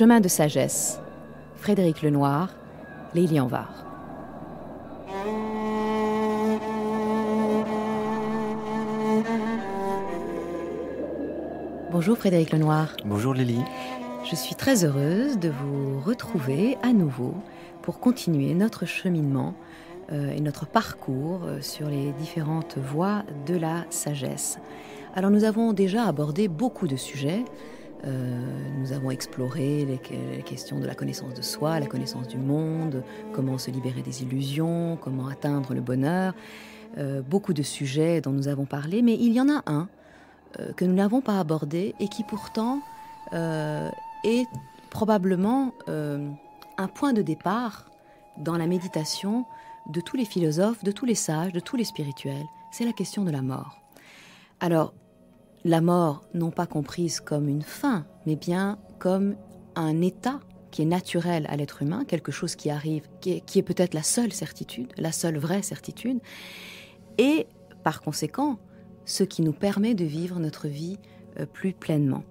Chemin de sagesse. Frédéric Lenoir, Lélie Var. Bonjour Frédéric Lenoir. Bonjour Lélie. Je suis très heureuse de vous retrouver à nouveau pour continuer notre cheminement euh, et notre parcours euh, sur les différentes voies de la sagesse. Alors nous avons déjà abordé beaucoup de sujets, euh, nous avons exploré les, questions de la connaissance de soi, la connaissance du monde, comment se libérer des illusions, comment atteindre le bonheur. Euh, beaucoup de sujets dont nous avons parlé, mais il y en a un euh, que nous n'avons pas abordé et qui pourtant est probablement un point de départ dans la méditation de tous les philosophes, de tous les sages, de tous les spirituels. C'est la question de la mort. Alors, la mort non pas comprise comme une fin, mais bien comme un état qui est naturel à l'être humain, quelque chose qui arrive, qui est, peut-être la seule certitude, la seule vraie certitude, et par conséquent, ce qui nous permet de vivre notre vie euh, plus pleinement.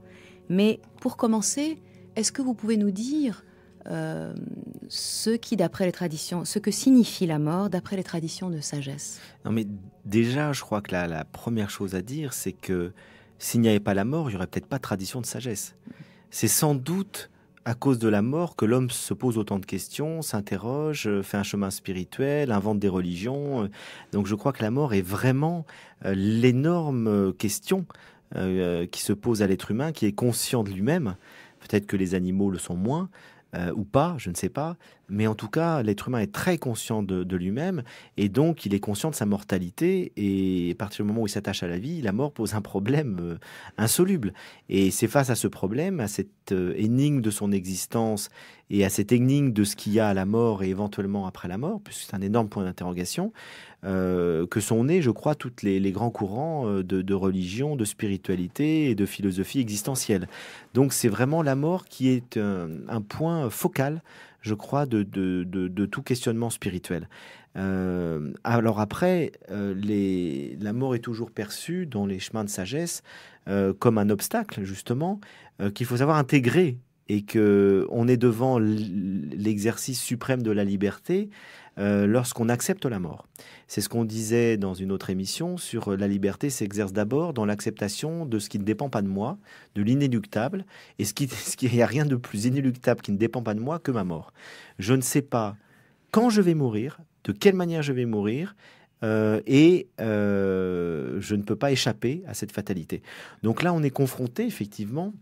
Mais pour commencer, est-ce que vous pouvez nous dire euh, ce qui, d'après les traditions, ce que signifie la mort, d'après les traditions de sagesse Non, mais déjà, je crois que la première chose à dire, c'est que s'il n'y avait pas la mort, il n'y aurait peut-être pas de tradition de sagesse. C'est sans doute à cause de la mort que l'homme se pose autant de questions, s'interroge, euh, fait un chemin spirituel, invente des religions. Euh. Donc je crois que la mort est vraiment euh, l'énorme question qui se pose à l'être humain, qui est conscient de lui-même. Peut-être que les animaux le sont moins, euh, ou pas, je ne sais pas. Mais en tout cas, l'être humain est très conscient de, lui-même et donc il est conscient de sa mortalité. Et à partir du moment où il s'attache à la vie, la mort pose un problème euh, insoluble. Et c'est face à ce problème, à cette euh, énigme de son existence et à cette énigme de ce qu'il y a à la mort et éventuellement après la mort, puisque c'est un énorme point d'interrogation, euh, que sont nés, je crois, tous les, grands courants euh, de, religion, de spiritualité et de philosophie existentielle. Donc c'est vraiment la mort qui est euh, un, point focal, je crois, de, tout questionnement spirituel. alors après, la mort est toujours perçue dans les chemins de sagesse comme un obstacle, justement, qu'il faut savoir intégrer et que on est devant l'exercice suprême de la liberté euh, lorsqu'on accepte la mort. C'est ce qu'on disait dans une autre émission sur euh, la liberté s'exerce d'abord dans l'acceptation de ce qui ne dépend pas de moi, de l'inéluctable, et ce qui, ce n'y a rien de plus inéluctable qui ne dépend pas de moi que ma mort. Je ne sais pas quand je vais mourir, de quelle manière je vais mourir, euh, et je ne peux pas échapper à cette fatalité. Donc là, on est confronté effectivement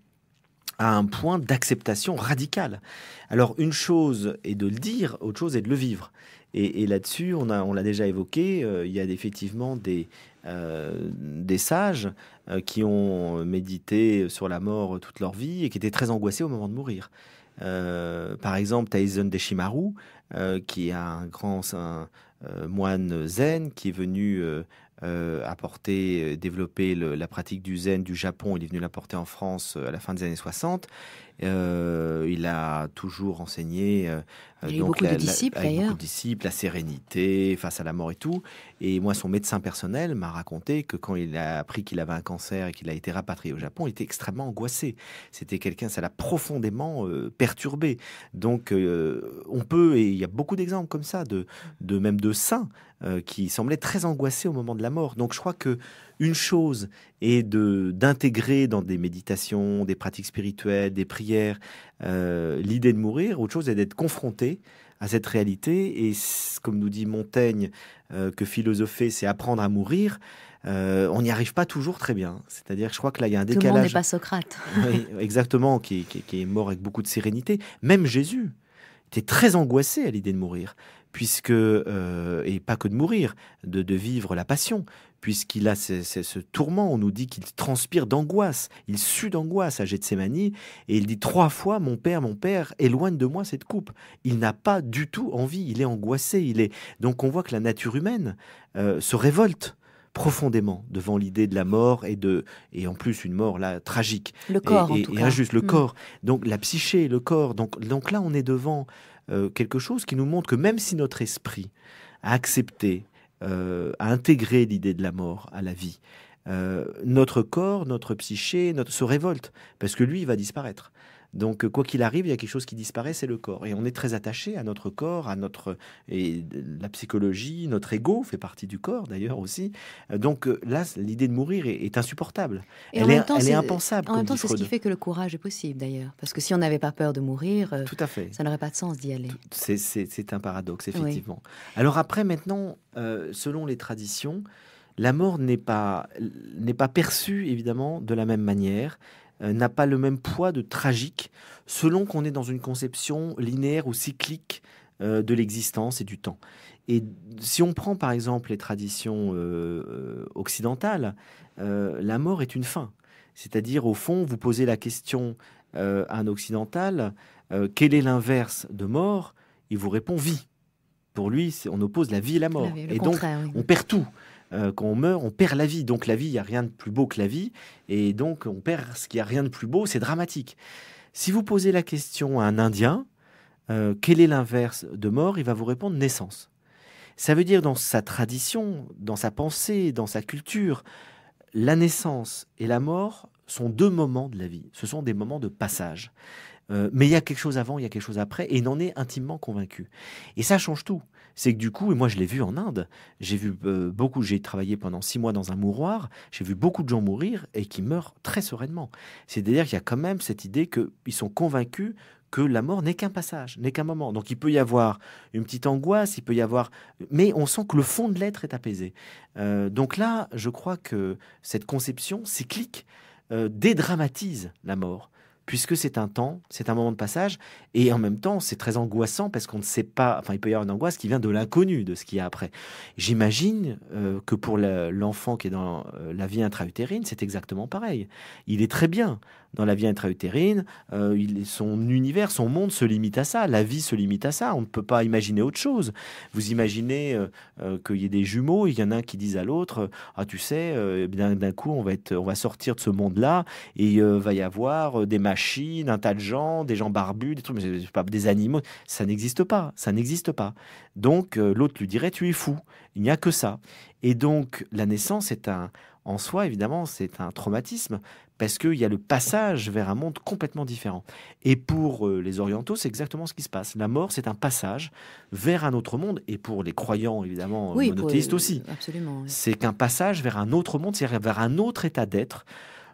à un point d'acceptation radicale. Alors une chose est de le dire, autre chose est de le vivre. Et, là-dessus, on l'a déjà évoqué, euh, il y a effectivement des, euh, des sages euh, qui ont médité sur la mort toute leur vie et qui étaient très angoissés au moment de mourir. par exemple, Taizen Deshimaru, qui est un grand moine zen qui est venu euh, apporté, euh, développé la pratique du zen du Japon. Il est venu l'apporter en France euh, à la fin des années 60. Euh, il a toujours enseigné. donc, beaucoup de disciples d'ailleurs. la sérénité face à la mort et tout. Et moi, son médecin personnel m'a raconté que quand il a appris qu'il avait un cancer et qu'il a été rapatrié au Japon, il était extrêmement angoissé. C'était quelqu'un, ça l'a profondément perturbé. Donc, on peut, et il y a beaucoup d'exemples comme ça, de, de même de saints euh, qui semblait très angoissé au moment de la mort. Donc je crois que une chose est de d'intégrer dans des méditations, des pratiques spirituelles, des prières euh, l'idée de mourir. Autre chose est d'être confronté à cette réalité. Et comme nous dit Montaigne, euh, que philosopher, c'est apprendre à mourir. on n'y arrive pas toujours très bien. C'est-à-dire, je crois que là, il y a un décalage. Tout le monde n'est pas Socrate. exactement, qui, est mort avec beaucoup de sérénité. Même Jésus était très angoissé à l'idée de mourir puisque, euh, et pas que de mourir, de, vivre la passion, puisqu'il a ce, ce, tourment. On nous dit qu'il transpire d'angoisse, il sue d'angoisse à Gethsemane, et il dit trois fois Mon père, mon père, éloigne de moi cette coupe. Il n'a pas du tout envie, il est angoissé. Il est Donc on voit que la nature humaine euh, se révolte profondément devant l'idée de la mort et de et en plus une mort là tragique le corps et, en tout et injuste le mm. corps donc la psyché le corps donc donc là on est devant euh, quelque chose qui nous montre que même si notre esprit a accepté, euh, a intégré l'idée de la mort à la vie, euh, notre corps, notre psyché notre, se révolte parce que lui va disparaître. Donc, quoi qu'il arrive, il y a quelque chose qui disparaît, c'est le corps. Et on est très attaché à notre corps, à notre. Et la psychologie, notre ego fait partie du corps d'ailleurs aussi. Donc là, l'idée de mourir est, insupportable. Et elle, est, même temps, impensable. En même temps, c'est ce qui fait que le courage est possible d'ailleurs. Parce que si on n'avait pas peur de mourir, euh, Tout à fait. ça n'aurait pas de sens d'y aller. C'est un paradoxe, effectivement. Alors après, maintenant, euh, selon les traditions, la mort n'est pas, pas perçue évidemment de la même manière. Euh, n'a pas le même poids de tragique selon qu'on est dans une conception linéaire ou cyclique euh, de l'existence et du temps. Et si on prend par exemple les traditions euh, occidentales, la mort est une fin. C'est-à-dire, au fond, vous posez la question à un occidental, quel est l'inverse de mort Il vous répond vie. Pour lui, on oppose la vie et la mort. et donc, on perd tout. Euh, quand on meurt, on perd la vie. Donc la vie, il n'y a rien de plus beau que la vie. Et donc on perd ce qui n'y a rien de plus beau, c'est dramatique. Si vous posez la question à un Indien, euh, quel est l'inverse de mort Il va vous répondre naissance. Ça veut dire dans sa tradition, dans sa pensée, dans sa culture, la naissance et la mort sont deux moments de la vie. Ce sont des moments de passage. Euh, mais il y a quelque chose avant, il y a quelque chose après, et il en est intimement convaincu. Et ça change tout c'est que du coup, et moi je l'ai vu en Inde, j'ai vu euh, beaucoup, j'ai travaillé pendant six mois dans un mouroir, j'ai vu beaucoup de gens mourir et qui meurent très sereinement. C'est-à-dire qu'il y a quand même cette idée qu'ils sont convaincus que la mort n'est qu'un passage, n'est qu'un moment. Donc il peut y avoir une petite angoisse, il peut y avoir, mais on sent que le fond de l'être est apaisé. Euh, donc là, je crois que cette conception cyclique euh, dédramatise la mort puisque c'est un temps, c'est un moment de passage, et en même temps, c'est très angoissant parce qu'on ne sait pas, enfin, il peut y avoir une angoisse qui vient de l'inconnu, de ce qu'il y a après. J'imagine euh, que pour l'enfant qui est dans euh, la vie intra-utérine, c'est exactement pareil. Il est très bien dans la vie intra-utérine, euh, son univers, son monde se limite à ça, la vie se limite à ça, on ne peut pas imaginer autre chose. Vous imaginez euh, euh, qu'il y ait des jumeaux, il y en a un qui dit à l'autre, ah tu sais, eh d'un coup on va, être, on va sortir de ce monde-là et il va y avoir des machines, un tas de gens, des gens barbus, des des animaux, ça n'existe pas, ça n'existe pas. Donc l'autre lui dirait, tu es fou, il n'y a que ça. Et donc la naissance est un en soi, évidemment, c'est un traumatisme parce qu'il y a le passage vers un monde complètement différent. Et pour euh, les orientaux, c'est exactement ce qui se passe. La mort, c'est un passage vers un autre monde. Et pour les croyants, évidemment, oui, monothéistes aussi. C'est qu'un passage vers un autre monde, cest vers un autre état d'être.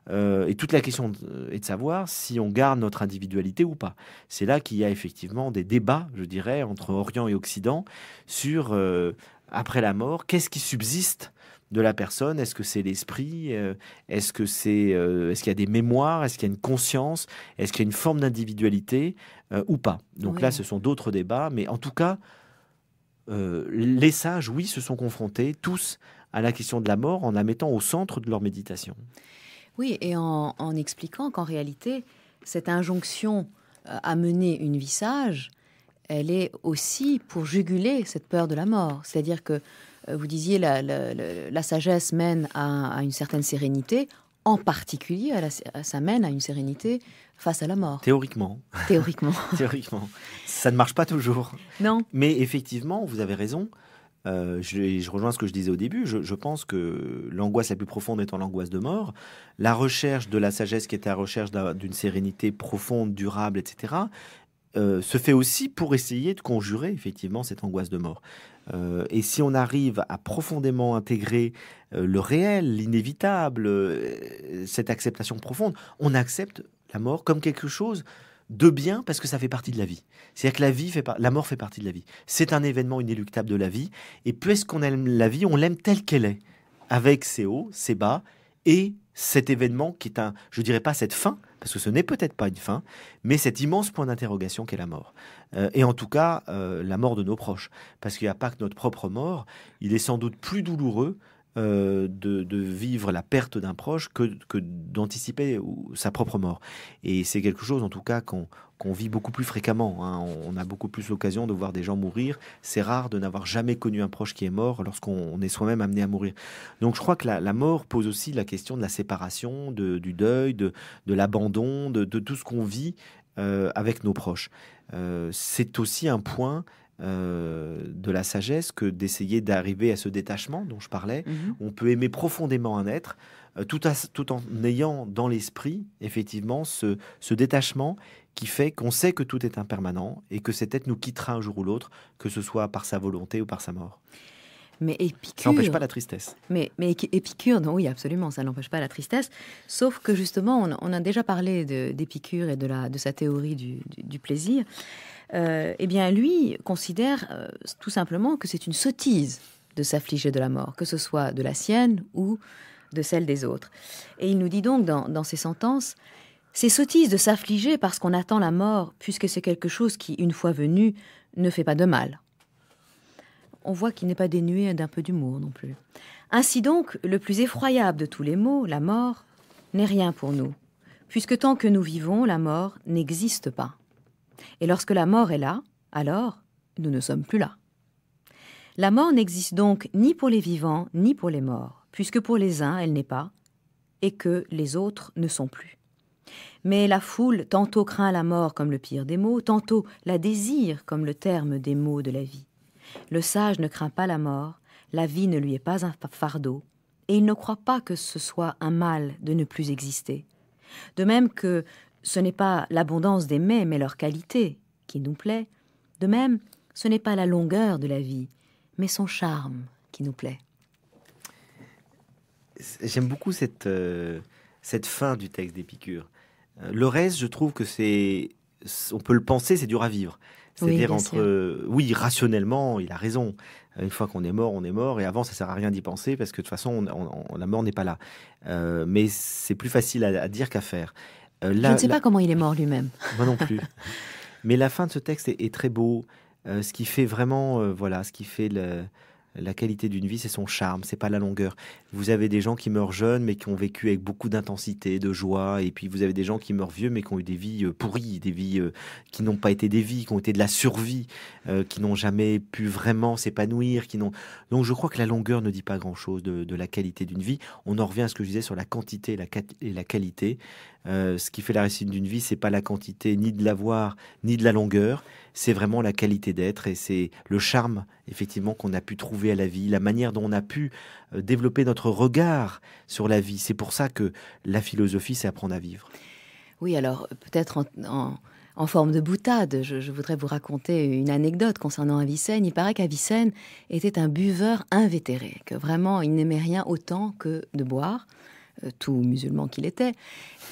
Euh, et toute la question euh, est de savoir si on garde notre individualité ou pas. C'est là qu'il y a effectivement des débats, je dirais, entre Orient et Occident sur, après la mort, qu'est-ce qui subsiste de la personne Est-ce que c'est l'esprit euh, Est-ce que c'est euh, est-ce qu'il y a des mémoires Est-ce qu'il y a une conscience Est-ce qu'il y a une forme d'individualité euh, ou pas Donc là, ce sont d'autres débats, mais en tout cas, les sages, oui, se sont confrontés tous à la question de la mort en la mettant au centre de leur méditation. Oui, et en expliquant qu'en réalité, cette injonction à mener une vie sage, elle est aussi pour juguler cette peur de la mort. C'est-à-dire que euh, vous disiez, la, la, sagesse mène à, une certaine sérénité, en particulier, à ça mène à une sérénité face à la mort. Théoriquement. Théoriquement. Théoriquement. Ça ne marche pas toujours. Non. Mais effectivement, vous avez raison. Euh, je, rejoins ce que je disais au début. Je, pense que l'angoisse la plus profonde étant l'angoisse de mort, la recherche de la sagesse qui est la recherche d'une sérénité profonde, durable, etc., euh, se fait aussi pour essayer de conjurer effectivement cette angoisse de mort. Euh, et si on arrive à profondément intégrer euh, le réel, l'inévitable, cette acceptation profonde, on accepte la mort comme quelque chose de bien parce que ça fait partie de la vie. C'est-à-dire que la, vie fait la mort fait partie de la vie. C'est un événement inéluctable de la vie. Et puisqu'on aime la vie, on l'aime telle qu'elle est, avec ses hauts, ses bas, et cet événement qui est un, je dirais pas cette fin, parce que ce n'est peut-être pas une fin, mais cet immense point d'interrogation qu'est la mort. Euh, et en tout cas, euh, la mort de nos proches. Parce qu'il n'y a pas que notre propre mort, il est sans doute plus douloureux euh, de, vivre la perte d'un proche que, que d'anticiper sa propre mort. Et c'est quelque chose, en tout cas, qu'on on vit beaucoup plus fréquemment. Hein. On, a beaucoup plus l'occasion de voir des gens mourir. C'est rare de n'avoir jamais connu un proche qui est mort lorsqu'on est soi-même amené à mourir. Donc je crois que la, mort pose aussi la question de la séparation, du deuil, de, l'abandon, de, tout ce qu'on vit euh, avec nos proches. Euh, c'est aussi un point euh, de la sagesse que d'essayer d'arriver à ce détachement dont je parlais. Mhm. On peut aimer profondément un être tout, en ayant dans l'esprit effectivement ce, ce, détachement qui fait qu'on sait que tout est impermanent et que cette tête nous quittera un jour ou l'autre, que ce soit par sa volonté ou par sa mort. Mais Épicure. Ça n'empêche pas la tristesse. Mais, mais Épicure, non, oui, absolument, ça n'empêche pas la tristesse. Sauf que justement, on, a déjà parlé d'Épicure et de, la, de sa théorie du, plaisir. Euh, eh bien, lui considère euh, tout simplement que c'est une sottise de s'affliger de la mort, que ce soit de la sienne ou de celle des autres. Et il nous dit donc dans, dans ses sentences c'est sottise de s'affliger parce qu'on attend la mort, puisque c'est quelque chose qui, une fois venu, ne fait pas de mal. On voit qu'il n'est pas dénué d'un peu d'humour non plus. Ainsi donc, le plus effroyable de tous les maux, la mort, n'est rien pour nous, puisque tant que nous vivons, la mort n'existe pas. Et lorsque la mort est là, alors nous ne sommes plus là. La mort n'existe donc ni pour les vivants ni pour les morts, puisque pour les uns elle n'est pas, et que les autres ne sont plus. Mais la foule tantôt craint la mort comme le pire des maux, tantôt la désire comme le terme des maux de la vie. Le sage ne craint pas la mort, la vie ne lui est pas un fardeau, et il ne croit pas que ce soit un mal de ne plus exister. De même que ce n'est pas l'abondance des mets, mais leur qualité qui nous plaît, de même ce n'est pas la longueur de la vie, mais son charme qui nous plaît. J'aime beaucoup cette, euh, cette fin du texte d'Épicure. Euh, le reste, je trouve que c'est, on peut le penser, c'est dur à vivre. C'est-à-dire entre, euh, oui, rationnellement, il a raison. Euh, une fois qu'on est mort, on est mort, et avant, ça sert à rien d'y penser parce que de toute façon, la mort n'est pas là. mais c'est plus facile à, dire qu'à faire. je ne sais pas comment il est mort lui-même. Moi non plus. mais la fin de ce texte est, très beau. ce qui fait vraiment, voilà, ce qui fait le, la qualité d'une vie, c'est son charme, c'est pas la longueur. Vous avez des gens qui meurent jeunes, mais qui ont vécu avec beaucoup d'intensité, de joie, et puis vous avez des gens qui meurent vieux, mais qui ont eu des vies euh, pourries, des vies euh, qui n'ont pas été des vies, qui ont été de la survie, euh, qui n'ont jamais pu vraiment s'épanouir, qui n'ont. Donc, je crois que la longueur ne dit pas grand-chose de, la qualité d'une vie. On en revient à ce que je disais sur la quantité et la, qualité. ce qui fait la réussite d'une vie, c'est pas la quantité ni de l'avoir ni de la longueur c'est vraiment la qualité d'être et c'est le charme effectivement qu'on a pu trouver à la vie, la manière dont on a pu euh, développer notre regard sur la vie. C'est pour ça que la philosophie, c'est apprendre à vivre. Oui, alors peut-être en, forme de boutade, je, je, voudrais vous raconter une anecdote concernant Avicenne. Il paraît qu'Avicenne était un buveur invétéré, que vraiment il n'aimait rien autant que de boire. Euh, tout musulman qu'il était.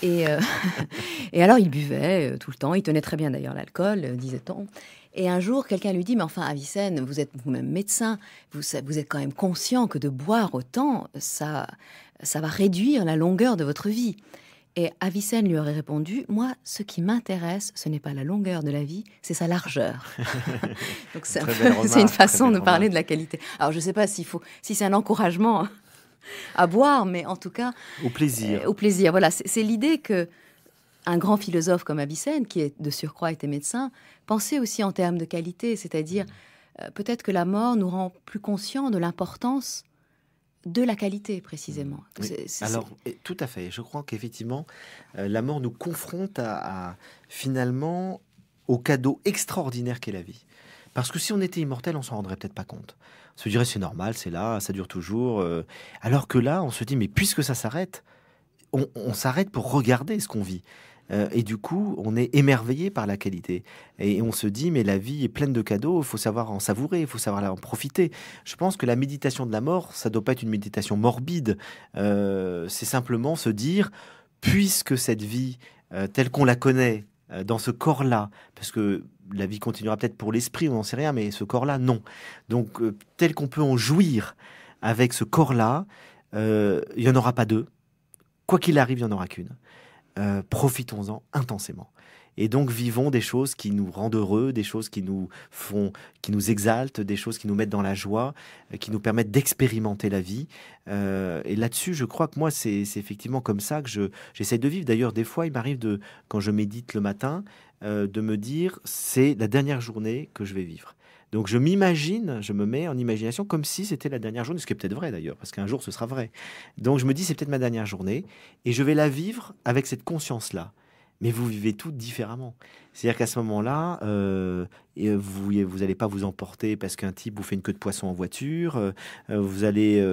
Et, euh, et alors, il buvait euh, tout le temps. Il tenait très bien d'ailleurs l'alcool, disait-on. Et un jour, quelqu'un lui dit, mais enfin, Avicenne, vous êtes vous-même médecin, vous, vous êtes quand même conscient que de boire autant, ça, ça va réduire la longueur de votre vie. Et Avicenne lui aurait répondu Moi, ce qui m'intéresse, ce n'est pas la longueur de la vie, c'est sa largeur. Donc c'est une façon de parler de la qualité. Alors je ne sais pas faut, si c'est un encouragement hein à boire, mais en tout cas. Au plaisir. Euh, au plaisir. Voilà, c'est l'idée que un grand philosophe comme Avicenne, qui est de surcroît était médecin, pensait aussi en termes de qualité, c'est-à-dire euh, peut-être que la mort nous rend plus conscients de l'importance de la qualité précisément. Alors tout à fait. Je crois qu'effectivement, euh, la mort nous confronte à finalement au cadeau extraordinaire qu'est la vie. Parce que si on était immortel, on s'en rendrait peut-être pas compte se dirait c'est normal, c'est là, ça dure toujours. Euh. alors que là, on se dit mais puisque ça s'arrête, on, s'arrête pour regarder ce qu'on vit. Euh, et du coup, on est émerveillé par la qualité. Et on se dit, mais la vie est pleine de cadeaux, il faut savoir en savourer, il faut savoir en profiter. Je pense que la méditation de la mort, ça ne doit pas être une méditation morbide. Euh, c'est simplement se dire, puisque cette vie telle qu'on la connaît, dans ce corps-là, parce que la vie continuera peut-être pour l'esprit, on n'en sait rien, mais ce corps-là, non. Donc, euh, tel qu'on peut en jouir avec ce corps-là, euh, il n'y en aura pas deux. Quoi qu'il arrive, il n'y en aura qu'une. Euh, profitons-en intensément. Et donc vivons des choses qui nous rendent heureux, des choses qui nous font, qui nous exaltent, des choses qui nous mettent dans la joie, qui nous permettent d'expérimenter la vie. et là-dessus, je crois que moi, c'est effectivement comme ça que j'essaie de vivre. D'ailleurs, des fois, il m'arrive de, quand je médite le matin, euh, de me dire c'est la dernière journée que je vais vivre. Donc je m'imagine, je me mets en imagination comme si c'était la dernière journée, ce qui est peut-être vrai d'ailleurs, parce qu'un jour ce sera vrai. Donc je me dis c'est peut-être ma dernière journée et je vais la vivre avec cette conscience-là mais vous vivez tout différemment. C'est-à-dire qu'à ce moment-là, euh, vous n'allez pas vous emporter parce qu'un type vous fait une queue de poisson en voiture, euh, euh, vous n'allez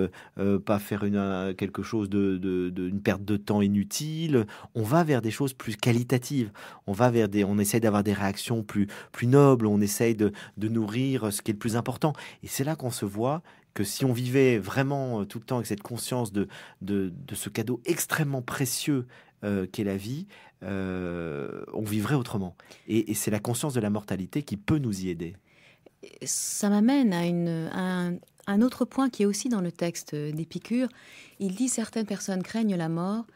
pas faire quelque chose de, perte de temps inutile. On va vers des choses plus qualitatives. On va vers des, on essaye d'avoir des réactions plus plus nobles. On essaye de, de nourrir ce qui est le plus important. Et c'est là qu'on se voit que si on vivait vraiment tout le temps avec cette conscience de, de, ce cadeau extrêmement précieux euh, qu'est la vie, euh, on vivrait autrement. Et, c'est la conscience de la mortalité qui peut nous y aider. Ça m'amène à, un, un, autre point qui est aussi dans le texte d'Épicure. Il dit certaines personnes craignent la mort,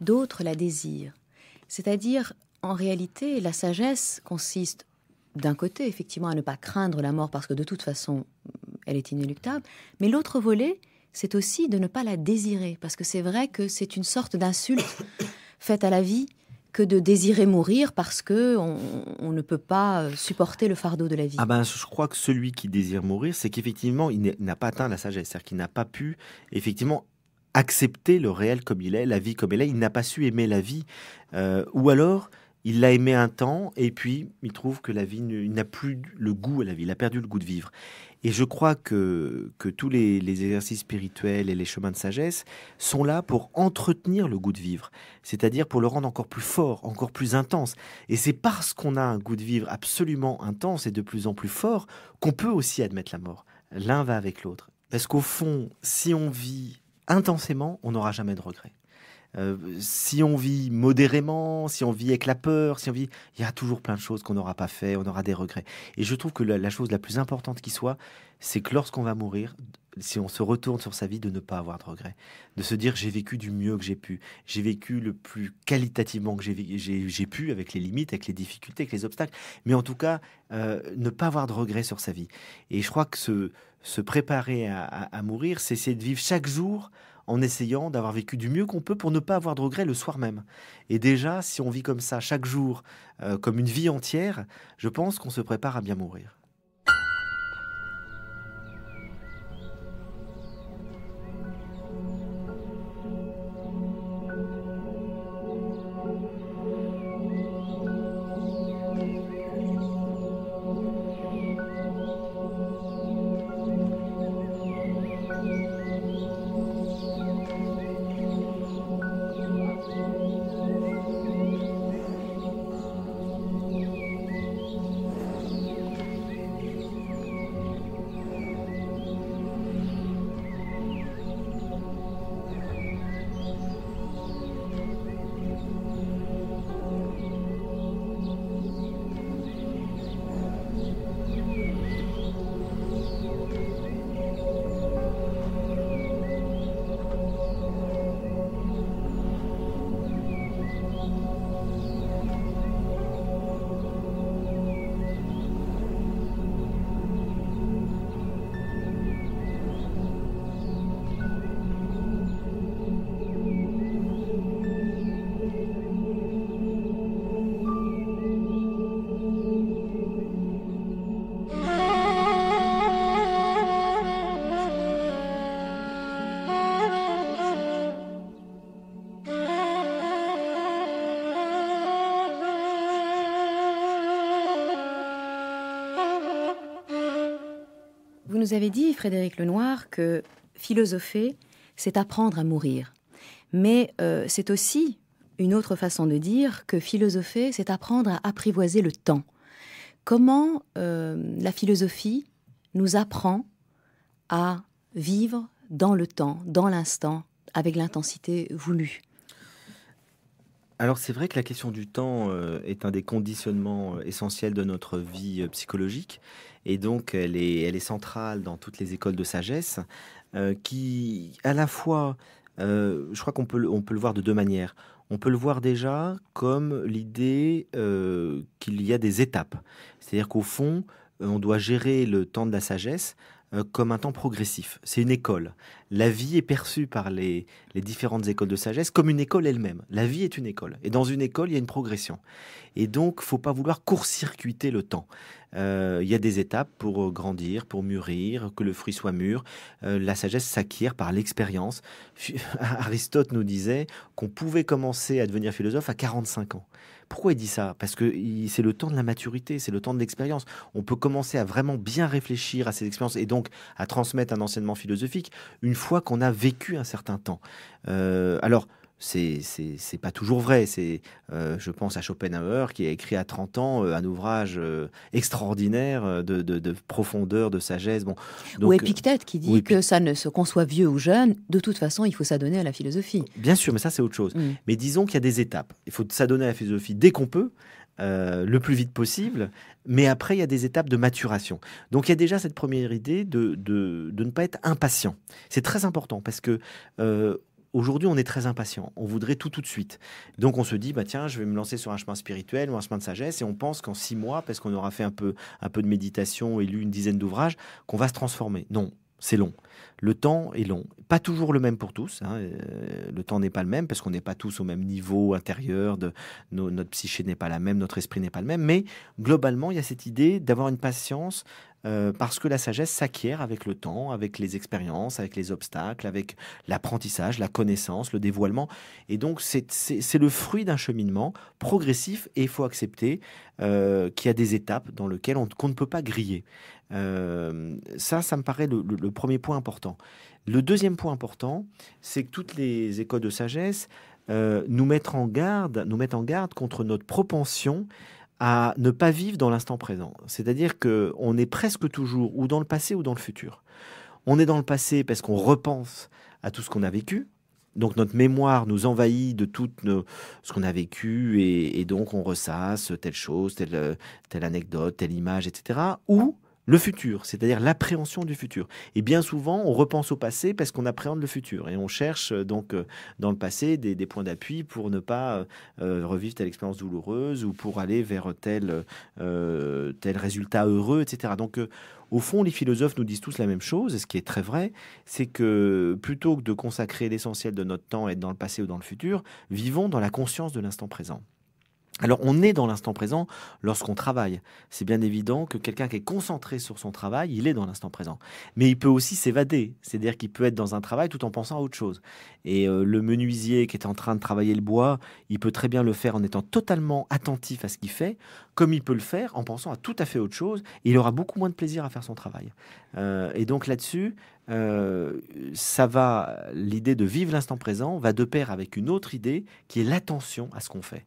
d'autres la désirent. C'est-à-dire, en réalité, la sagesse consiste d'un côté, effectivement, à ne pas craindre la mort parce que de toute façon, elle est inéluctable, mais l'autre volet, c'est aussi de ne pas la désirer, parce que c'est vrai que c'est une sorte d'insulte faite à la vie que de désirer mourir parce que on, ne peut pas euh, supporter le fardeau de la vie. Ah ben, je crois que celui qui désire mourir, c'est qu'effectivement, il n'a pas atteint la sagesse, c'est-à-dire qu'il n'a pas pu effectivement accepter le réel comme il est, la vie comme elle est. Il n'a pas su aimer la vie, euh, ou alors il l'a aimé un temps et puis il trouve que la vie n'a plus le goût à la vie, il a perdu le goût de vivre. Et je crois que, que tous les, les, exercices spirituels et les chemins de sagesse sont là pour entretenir le goût de vivre, c'est-à-dire pour le rendre encore plus fort, encore plus intense. Et c'est parce qu'on a un goût de vivre absolument intense et de plus en plus fort qu'on peut aussi admettre la mort. L'un va avec l'autre. Parce qu'au fond, si on vit intensément, on n'aura jamais de regrets. Euh, si on vit modérément, si on vit avec la peur, si on vit, il y a toujours plein de choses qu'on n'aura pas fait, on aura des regrets. Et je trouve que la, chose la plus importante qui soit, c'est que lorsqu'on va mourir, si on se retourne sur sa vie, de ne pas avoir de regrets, de se dire j'ai vécu du mieux que j'ai pu, j'ai vécu le plus qualitativement que j'ai pu, avec les limites, avec les difficultés, avec les obstacles, mais en tout cas, euh, ne pas avoir de regrets sur sa vie. Et je crois que se, préparer à mourir, c'est essayer de vivre chaque jour en essayant d'avoir vécu du mieux qu'on peut pour ne pas avoir de regrets le soir même. Et déjà, si on vit comme ça chaque jour, euh, comme une vie entière, je pense qu'on se prépare à bien mourir. nous avez dit, Frédéric Lenoir, que philosopher, c'est apprendre à mourir. Mais euh, c'est aussi une autre façon de dire que philosopher, c'est apprendre à apprivoiser le temps. Comment euh, la philosophie nous apprend à vivre dans le temps, dans l'instant, avec l'intensité voulue alors c'est vrai que la question du temps euh, est un des conditionnements essentiels de notre vie psychologique et donc, elle est, centrale dans toutes les écoles de sagesse, euh, qui, à la fois, euh, je crois qu'on peut, le voir de deux manières. On peut le voir déjà comme l'idée euh, qu'il y a des étapes. C'est-à-dire qu'au fond, on doit gérer le temps de la sagesse euh, comme un temps progressif. C'est une école. La vie est perçue par les, différentes écoles de sagesse comme une école elle-même. La vie est une école. Et dans une école, il y a une progression. Et donc, faut pas vouloir court-circuiter le temps. Euh, il y a des étapes pour euh, grandir, pour mûrir, que le fruit soit mûr. la sagesse s'acquiert par l'expérience. Aristote nous disait qu'on pouvait commencer à devenir philosophe à 45 ans. Pourquoi il dit ça Parce que c'est le temps de la maturité, c'est le temps de l'expérience. On peut commencer à vraiment bien réfléchir à ces expériences et donc à transmettre un enseignement philosophique une fois qu'on a vécu un certain temps. Euh, alors, c'est pas toujours vrai. C'est, euh, je pense à Schopenhauer qui a écrit à 30 ans euh, un ouvrage euh, extraordinaire de, profondeur, de sagesse. Bon, ou Épictète qui dit que ça ne se conçoit vieux ou jeune. De toute façon, il faut s'adonner à la philosophie. Bien sûr, mais ça c'est autre chose. Mm. Mais disons qu'il y a des étapes. Il faut s'adonner à la philosophie dès qu'on peut. le plus vite possible, mais après il y a des étapes de maturation. Donc il y a déjà cette première idée de, de ne pas être impatient. C'est très important parce que aujourd'hui, on est très impatient. On voudrait tout tout de suite. Donc, on se dit, bah tiens, je vais me lancer sur un chemin spirituel ou un chemin de sagesse. Et on pense qu'en six mois, parce qu'on aura fait un peu, un peu de méditation et lu une dizaine d'ouvrages, qu'on va se transformer. Non, c'est long. Le temps est long. Pas toujours le même pour tous. Hein, euh, le temps n'est pas le même parce qu'on n'est pas tous au même niveau intérieur. De, notre psyché n'est pas la même, notre esprit n'est pas le même. Mais globalement, il y a cette idée d'avoir une patience euh, parce que la sagesse s'acquiert avec le temps, avec les expériences, avec les obstacles, avec l'apprentissage, la connaissance, le dévoilement. Et donc, c'est le fruit d'un cheminement progressif et il faut accepter euh, qu'il y a des étapes dans lesquelles on, ne peut pas griller. Euh, ça, ça me paraît le, premier point important. Le deuxième point important, c'est que toutes les écoles de sagesse nous mettent en garde, nous mettent en garde contre notre propension à ne pas vivre dans l'instant présent. C'est-à-dire qu'on est presque toujours ou dans le passé ou dans le futur. On est dans le passé parce qu'on repense à tout ce qu'on a vécu. Donc notre mémoire nous envahit de tout ce qu'on a vécu et, donc on ressasse telle chose, telle, euh, telle anecdote, telle image, etc. Ou le futur, c'est-à-dire l'appréhension du futur. Et bien souvent, on repense au passé parce qu'on appréhende le futur et on cherche euh, donc euh, dans le passé des, points d'appui pour ne pas euh, revivre telle expérience douloureuse ou pour aller vers tel, tel résultat heureux, etc. Donc, au fond, les philosophes nous disent tous la même chose, et ce qui est très vrai, c'est que plutôt que de consacrer l'essentiel de notre temps à être dans le passé ou dans le futur, vivons dans la conscience de l'instant présent. Alors on est dans l'instant présent lorsqu'on travaille. C'est bien évident que quelqu'un qui est concentré sur son travail, il est dans l'instant présent. Mais il peut aussi s'évader, c'est-à-dire qu'il peut être dans un travail tout en pensant à autre chose. Et euh, le menuisier qui est en train de travailler le bois, il peut très bien le faire en étant totalement attentif à ce qu'il fait, comme il peut le faire en pensant à tout à fait autre chose. il aura beaucoup moins de plaisir à faire son travail. Euh, et donc là-dessus, euh, ça va, l'idée de vivre l'instant présent va de pair avec une autre idée qui est l'attention à ce qu'on fait.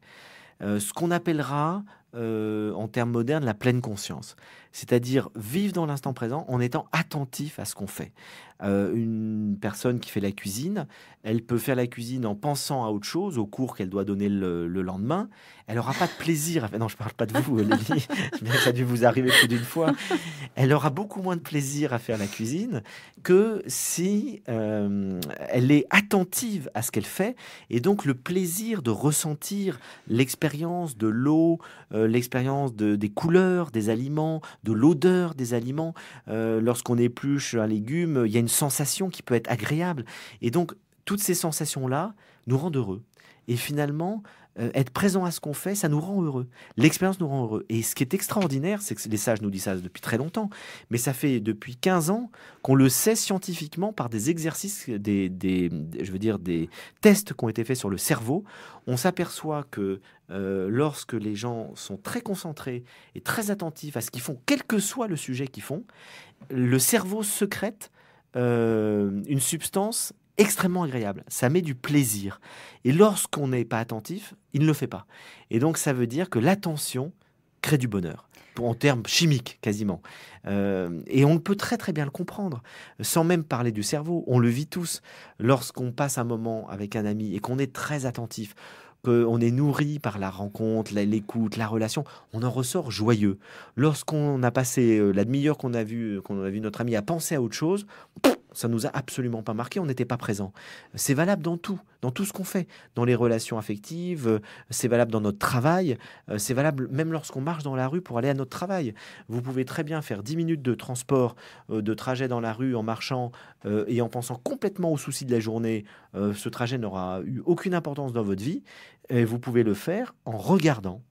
Euh, ce qu'on appellera euh, en termes modernes, la pleine conscience. C'est-à-dire vivre dans l'instant présent en étant attentif à ce qu'on fait. Euh, une personne qui fait la cuisine, elle peut faire la cuisine en pensant à autre chose, au cours qu'elle doit donner le, lendemain. Elle n'aura pas de plaisir. Non, je ne parle pas de vous, Ça a dû vous arriver plus d'une fois. Elle aura beaucoup moins de plaisir à faire la cuisine que si euh, elle est attentive à ce qu'elle fait. Et donc, le plaisir de ressentir l'expérience de l'eau, euh, l'expérience de, des couleurs des aliments, de l'odeur des aliments. Euh, lorsqu'on épluche un légume, il y a une sensation qui peut être agréable. Et donc, toutes ces sensations-là nous rendent heureux. Et finalement, euh, être présent à ce qu'on fait, ça nous rend heureux. L'expérience nous rend heureux. Et ce qui est extraordinaire, c'est que les sages nous disent ça depuis très longtemps, mais ça fait depuis 15 ans qu'on le sait scientifiquement par des exercices, des, je veux dire, des tests qui ont été faits sur le cerveau. On s'aperçoit que euh, lorsque les gens sont très concentrés et très attentifs à ce qu'ils font, quel que soit le sujet qu'ils font, le cerveau secrète euh, une substance extrêmement agréable, ça met du plaisir. Et lorsqu'on n'est pas attentif, il ne le fait pas. Et donc ça veut dire que l'attention crée du bonheur en termes chimiques quasiment. Euh, et on peut très très bien le comprendre, sans même parler du cerveau. On le vit tous. Lorsqu'on passe un moment avec un ami et qu'on est très attentif, qu'on est nourri par la rencontre, l'écoute, la relation, on en ressort joyeux. Lorsqu'on a passé euh, la demi-heure qu'on a vu, euh, qu'on a vu notre ami à penser à autre chose, ça nous a absolument pas marqué, on n'était pas présent. C'est valable dans tout, dans tout ce qu'on fait, dans les relations affectives, euh, c'est valable dans notre travail, euh, c'est valable même lorsqu'on marche dans la rue pour aller à notre travail. Vous pouvez très bien faire dix minutes de transport, euh, de trajet dans la rue en marchant et en pensant complètement aux soucis de la journée. ce trajet n'aura eu aucune importance dans votre vie et vous pouvez le faire en regardant,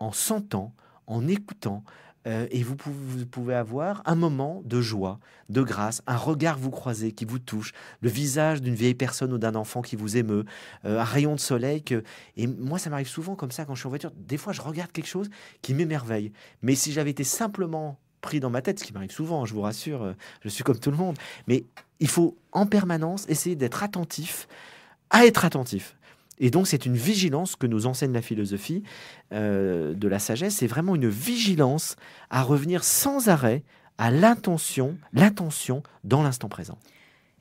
en sentant, en écoutant, euh, et vous pouvez, avoir un moment de joie, de grâce, un regard vous croisez qui vous touche, le visage d'une vieille personne ou d'un enfant qui vous émeut, euh, un rayon de soleil. Et moi, ça m'arrive souvent comme ça quand je suis en voiture. Des fois, je regarde quelque chose qui m'émerveille. Mais si j'avais été simplement pris dans ma tête, ce qui m'arrive souvent, je vous rassure, euh, je suis comme tout le monde, mais il faut en permanence essayer d'être attentif à être attentif. Et donc c'est une vigilance que nous enseigne la philosophie euh, de la sagesse, c'est vraiment une vigilance à revenir sans arrêt à l'intention, l'attention dans l'instant présent.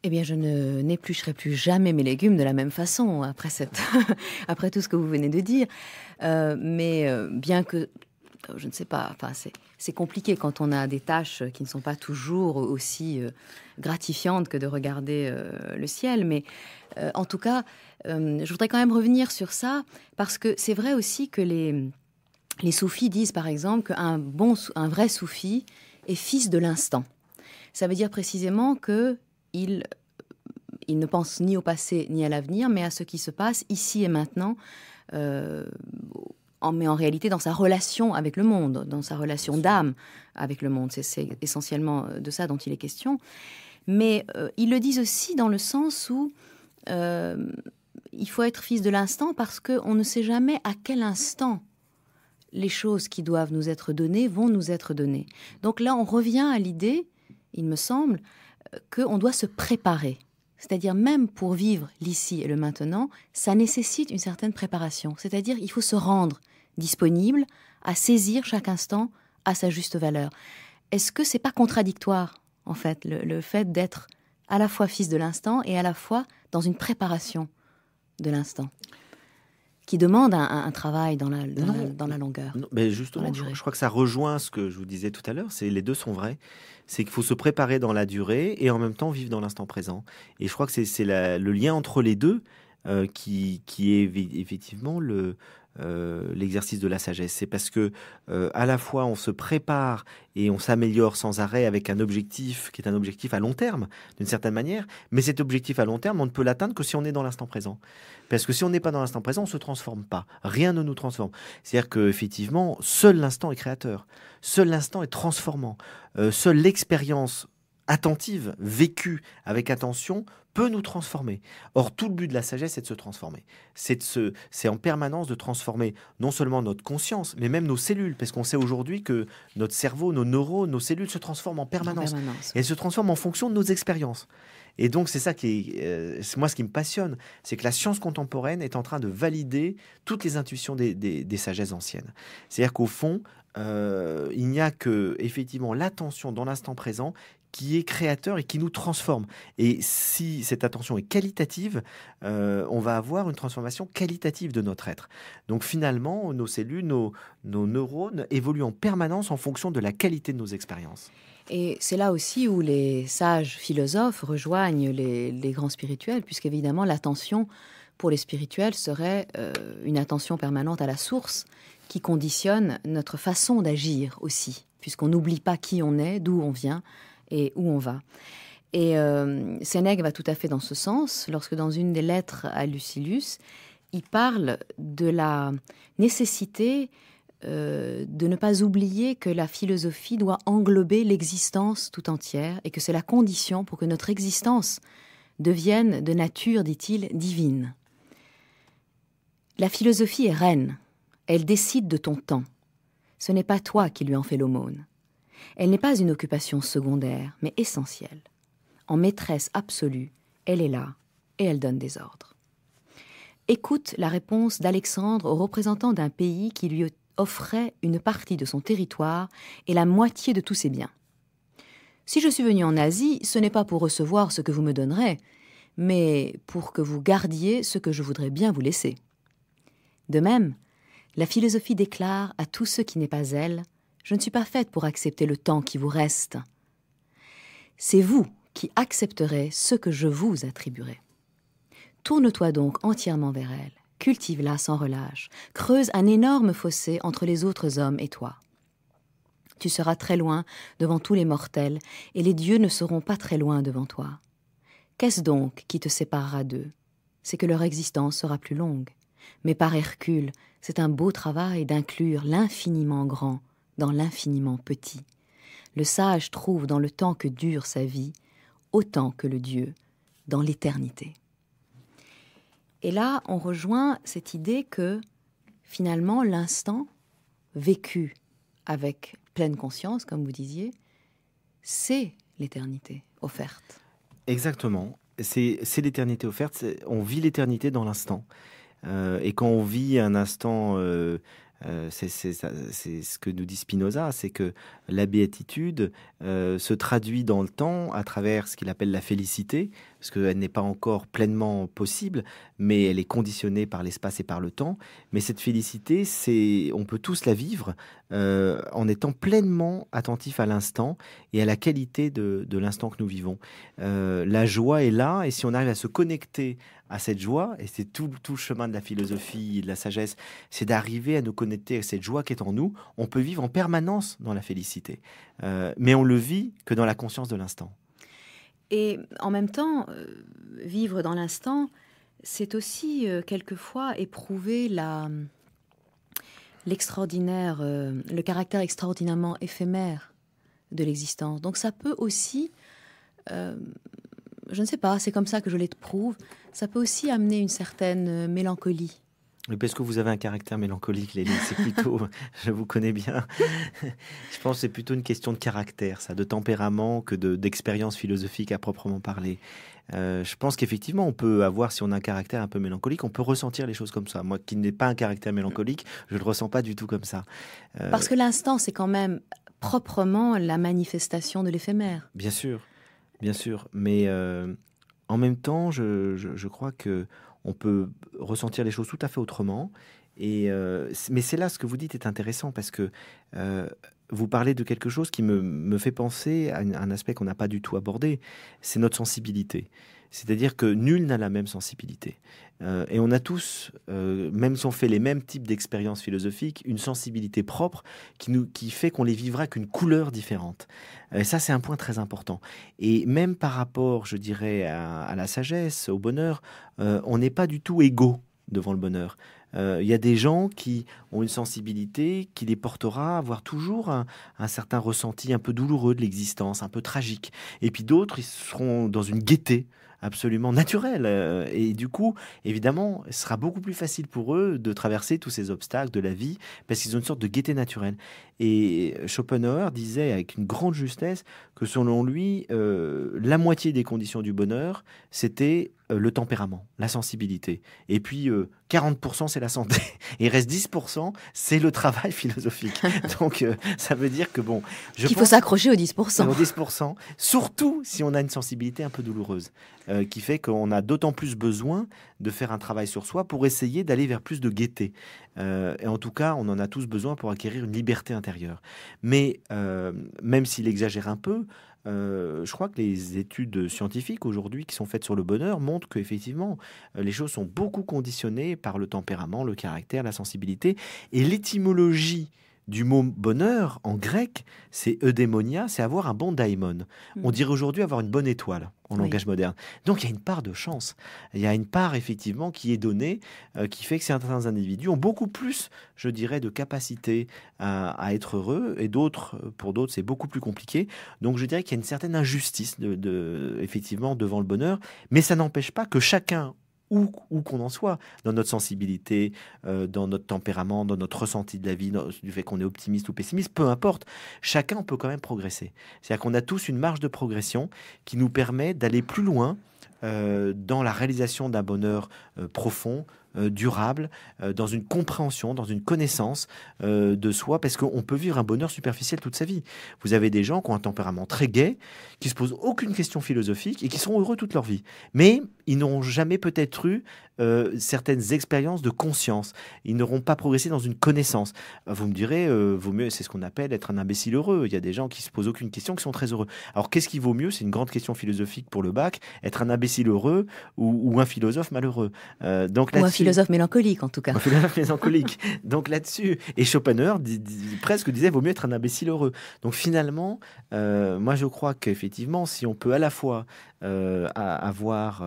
Eh bien, je ne n'éplucherai plus jamais mes légumes de la même façon après, cette après tout ce que vous venez de dire. Euh, mais euh, bien que, je ne sais pas, enfin, c'est c'est compliqué quand on a des tâches qui ne sont pas toujours aussi euh, gratifiantes que de regarder euh, le ciel. Mais euh, en tout cas, je voudrais quand même revenir sur ça parce que c'est vrai aussi que les, les soufis disent par exemple qu'un bon, un vrai soufi est fils de l'instant. Ça veut dire précisément que il, il ne pense ni au passé ni à l'avenir, mais à ce qui se passe ici et maintenant, mais en réalité dans sa relation avec le monde, dans sa relation d'âme avec le monde. C'est essentiellement euh, de ça dont il est question. Mais euh, ils le disent aussi dans le sens où euh, il faut être fils de l'instant parce qu'on ne sait jamais à quel instant les choses qui doivent nous être données vont nous être données. Donc là, on revient à l'idée, il me semble, qu'on doit se préparer. C'est-à-dire même pour vivre l'ici et le maintenant, ça nécessite une certaine préparation. C'est-à-dire il faut se rendre disponible, à saisir chaque instant à sa juste valeur. Est-ce que c'est pas contradictoire, en fait, le, fait d'être à la fois fils de l'instant et à la fois dans une préparation de l'instant qui demande un, travail dans la, dans, la, longueur. mais justement, je, crois que ça rejoint ce que je vous disais tout à l'heure, c'est les deux sont vrais. C'est qu'il faut se préparer dans la durée et en même temps vivre dans l'instant présent. Et je crois que c'est le lien entre les deux euh, qui, qui, est effectivement le, euh, l'exercice de la sagesse. C'est parce que euh, à la fois on se prépare et on s'améliore sans arrêt avec un objectif qui est un objectif à long terme, d'une certaine manière. Mais cet objectif à long terme, on ne peut l'atteindre que si on est dans l'instant présent. Parce que si on n'est pas dans l'instant présent, on ne se transforme pas. Rien ne nous transforme. C'est-à-dire qu'effectivement, seul l'instant est créateur. Seul l'instant est transformant. Euh, seule l'expérience attentive, vécue avec attention, peut nous transformer. Or, tout le but de la sagesse, est de se transformer. C'est se, c'est en permanence de transformer non seulement notre conscience, mais même nos cellules, parce qu'on sait aujourd'hui que notre cerveau, nos neurones, nos cellules se transforment en permanence. Et elles se transforment en fonction de nos expériences. Et donc, c'est ça qui est, euh, moi, ce qui me passionne, c'est que la science contemporaine est en train de valider toutes les intuitions des, des, sagesses anciennes. C'est-à-dire qu'au fond, euh, il n'y a que effectivement l'attention dans l'instant présent qui est créateur et qui nous transforme. Et si cette attention est qualitative, euh, on va avoir une transformation qualitative de notre être. Donc finalement, nos cellules, nos, neurones évoluent en permanence en fonction de la qualité de nos expériences. Et c'est là aussi où les sages philosophes rejoignent les, grands spirituels, puisqu'évidemment l'attention pour les spirituels serait euh, une attention permanente à la source qui conditionne notre façon d'agir aussi, puisqu'on n'oublie pas qui on est, d'où on vient, et où on va. Et euh, Sénèque va tout à fait dans ce sens, lorsque dans une des lettres à Lucilius, il parle de la nécessité euh, de ne pas oublier que la philosophie doit englober l'existence tout entière et que c'est la condition pour que notre existence devienne de nature, dit-il, divine. La philosophie est reine, elle décide de ton temps. Ce n'est pas toi qui lui en fais l'aumône. Elle n'est pas une occupation secondaire, mais essentielle. En maîtresse absolue, elle est là et elle donne des ordres. Écoute la réponse d'Alexandre au représentant d'un pays qui lui offrait une partie de son territoire et la moitié de tous ses biens. Si je suis venu en Asie, ce n'est pas pour recevoir ce que vous me donnerez, mais pour que vous gardiez ce que je voudrais bien vous laisser. De même, la philosophie déclare à tout ceux qui n'est pas elle je ne suis pas faite pour accepter le temps qui vous reste. C'est vous qui accepterez ce que je vous attribuerai. Tourne-toi donc entièrement vers elle, cultive-la sans relâche, creuse un énorme fossé entre les autres hommes et toi. Tu seras très loin devant tous les mortels, et les dieux ne seront pas très loin devant toi. Qu'est-ce donc qui te séparera d'eux C'est que leur existence sera plus longue. Mais par Hercule, c'est un beau travail d'inclure l'infiniment grand dans l'infiniment petit. Le sage trouve dans le temps que dure sa vie, autant que le Dieu, dans l'éternité. Et là, on rejoint cette idée que finalement, l'instant vécu avec pleine conscience, comme vous disiez, c'est l'éternité offerte. Exactement. C'est l'éternité offerte. On vit l'éternité dans l'instant. Euh, et quand on vit un instant euh, euh, c'est ce que nous dit Spinoza, c'est que la béatitude euh, se traduit dans le temps à travers ce qu'il appelle la félicité, parce qu'elle n'est pas encore pleinement possible, mais elle est conditionnée par l'espace et par le temps. Mais cette félicité, c'est on peut tous la vivre euh, en étant pleinement attentif à l'instant et à la qualité de, de l'instant que nous vivons. la joie est là, et si on arrive à se connecter à cette joie, et c'est tout, tout, le chemin de la philosophie de la sagesse, c'est d'arriver à nous connecter à cette joie qui est en nous. On peut vivre en permanence dans la félicité, euh, mais on le vit que dans la conscience de l'instant. Et en même temps, euh, vivre dans l'instant, c'est aussi euh, quelquefois éprouver la l'extraordinaire, le caractère extraordinairement éphémère de l'existence. Donc ça peut aussi je ne sais pas, c'est comme ça que je l'éprouve. Ça peut aussi amener une certaine euh, mélancolie. Mais parce que vous avez un caractère mélancolique, Lélie, c'est plutôt, je vous connais bien, je pense que c'est plutôt une question de caractère, ça, de tempérament que d'expérience philosophique à proprement parler. Euh, je pense qu'effectivement, on peut avoir, si on a un caractère un peu mélancolique, on peut ressentir les choses comme ça. Moi qui n'ai pas un caractère mélancolique, je ne le ressens pas du tout comme ça. Euh, parce que l'instant, c'est quand même proprement la manifestation de l'éphémère. Bien sûr bien sûr. Mais euh, en même temps, je, je, crois que on peut ressentir les choses tout à fait autrement euh, mais c'est là ce que vous dites est intéressant parce que euh, vous parlez de quelque chose qui me, me fait penser à un aspect qu'on n'a pas du tout abordé, c'est notre sensibilité. C'est-à-dire que nul n'a la même sensibilité. Euh, et on a tous, même si on fait les mêmes types d'expériences philosophiques, une sensibilité propre qui, nous, qui fait qu'on les vivra qu'une couleur différente. Et ça, c'est un point très important. Et même par rapport, je dirais, à la sagesse, au bonheur, on n'est pas du tout égaux devant le bonheur il euh, y a des gens qui ont une sensibilité qui les portera à avoir toujours un, certain ressenti un peu douloureux de l'existence, un peu tragique. Et puis d'autres, ils seront dans une gaieté absolument naturelle. Euh, et du coup, évidemment, ce sera beaucoup plus facile pour eux de traverser tous ces obstacles de la vie parce qu'ils ont une sorte de gaieté naturelle. Et Schopenhauer disait avec une grande justesse que selon lui, euh, la moitié des conditions du bonheur, c'était euh, le tempérament, la sensibilité. Et puis, 40%, euh, c'est la santé. Et il reste 10%, c'est le travail philosophique. Donc, ça veut dire que, bon... Je Qu'il faut s'accrocher aux 10%. Aux 10%, surtout si on a une sensibilité un peu douloureuse, qui fait qu'on a d'autant plus besoin de faire un travail sur soi pour essayer d'aller vers plus de gaieté. Euh, et en tout cas, on en a tous besoin pour acquérir une liberté intérieure. Mais euh, même s'il exagère un peu, euh, je crois que les études scientifiques aujourd'hui qui sont faites sur le bonheur montrent qu'effectivement, les choses sont beaucoup conditionnées par le tempérament, le caractère, la sensibilité et l'étymologie du mot bonheur en grec, c'est eudémonia, c'est avoir un bon daimon. Hmm. On dirait aujourd'hui avoir une bonne étoile en langage moderne. Donc il y a une part de chance, il y a une part effectivement qui est donnée, euh, qui fait que certains individus ont beaucoup plus, je dirais, de capacité euh, à, être heureux, et d'autres, pour d'autres, c'est beaucoup plus compliqué. Donc je dirais qu'il y a une certaine injustice, de, effectivement, devant le bonheur, mais ça n'empêche pas que chacun où, qu'on en soit, dans notre sensibilité, euh, dans notre tempérament, dans notre ressenti de la vie, du fait qu'on est optimiste ou pessimiste, peu importe, chacun peut quand même progresser. C'est-à-dire qu'on a tous une marge de progression qui nous permet d'aller plus loin euh, dans la réalisation d'un bonheur euh, profond, euh, durable, euh, dans une compréhension, dans une connaissance euh, de soi, parce qu'on peut vivre un bonheur superficiel toute sa vie. Vous avez des gens qui ont un tempérament très gai, qui se posent aucune question philosophique et qui seront heureux toute leur vie. Mais ils n'auront jamais peut-être eu certaines expériences de conscience. Ils n'auront pas progressé dans une connaissance. Vous me direz, vaut mieux, c'est ce qu'on appelle être un imbécile heureux. Il y a des gens qui se posent aucune question, qui sont très heureux. Alors qu'est-ce qui vaut mieux C'est une grande question philosophique pour le bac. Être un imbécile heureux ou, un philosophe malheureux. donc ou philosophe mélancolique, en tout cas. mélancolique. Donc là-dessus, et Schopenhauer dit, presque disait vaut mieux être un imbécile heureux. Donc finalement, euh, moi je crois qu'effectivement, si on peut à la fois euh, avoir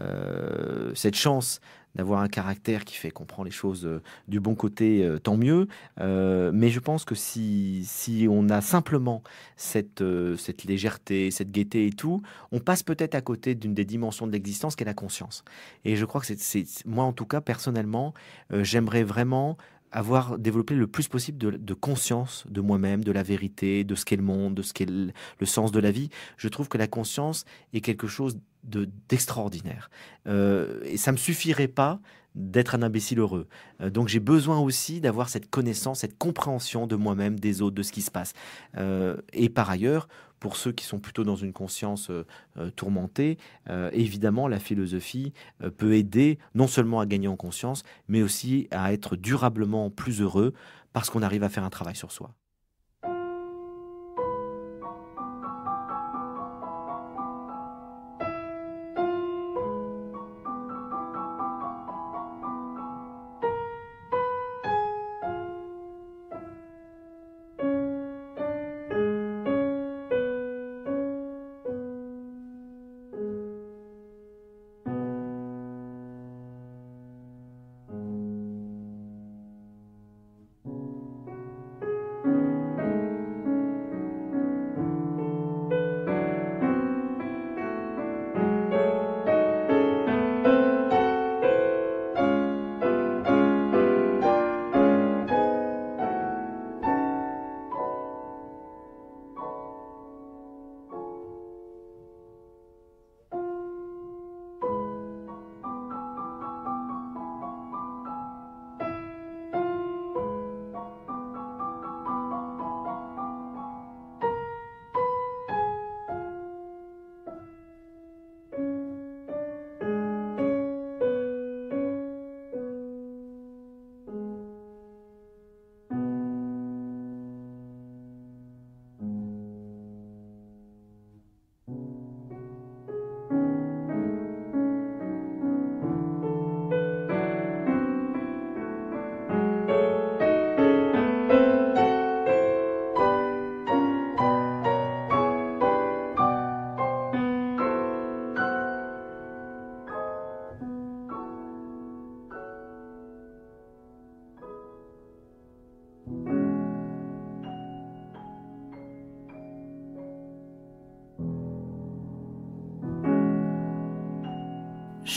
euh, cette chance d'avoir un caractère qui fait qu'on prend les choses euh, du bon côté, euh, tant mieux. Euh, mais je pense que si, si on a simplement cette, cette légèreté, cette gaieté et tout, on passe peut-être à côté d'une des dimensions de l'existence qu'est la conscience. Et je crois que c'est moi en tout cas personnellement, j'aimerais vraiment avoir développé le plus possible de, conscience de moi-même, de la vérité, de ce qu'est le monde, de ce qu'est le, sens de la vie. Je trouve que la conscience est quelque chose d'extraordinaire. Euh, et ça ne me suffirait pas d'être un imbécile heureux. Euh, donc j'ai besoin aussi d'avoir cette connaissance, cette compréhension de moi-même, des autres, de ce qui se passe. Euh, et par ailleurs, pour ceux qui sont plutôt dans une conscience tourmentée, évidemment, la philosophie peut aider non seulement à gagner en conscience, mais aussi à être durablement plus heureux parce qu'on arrive à faire un travail sur soi.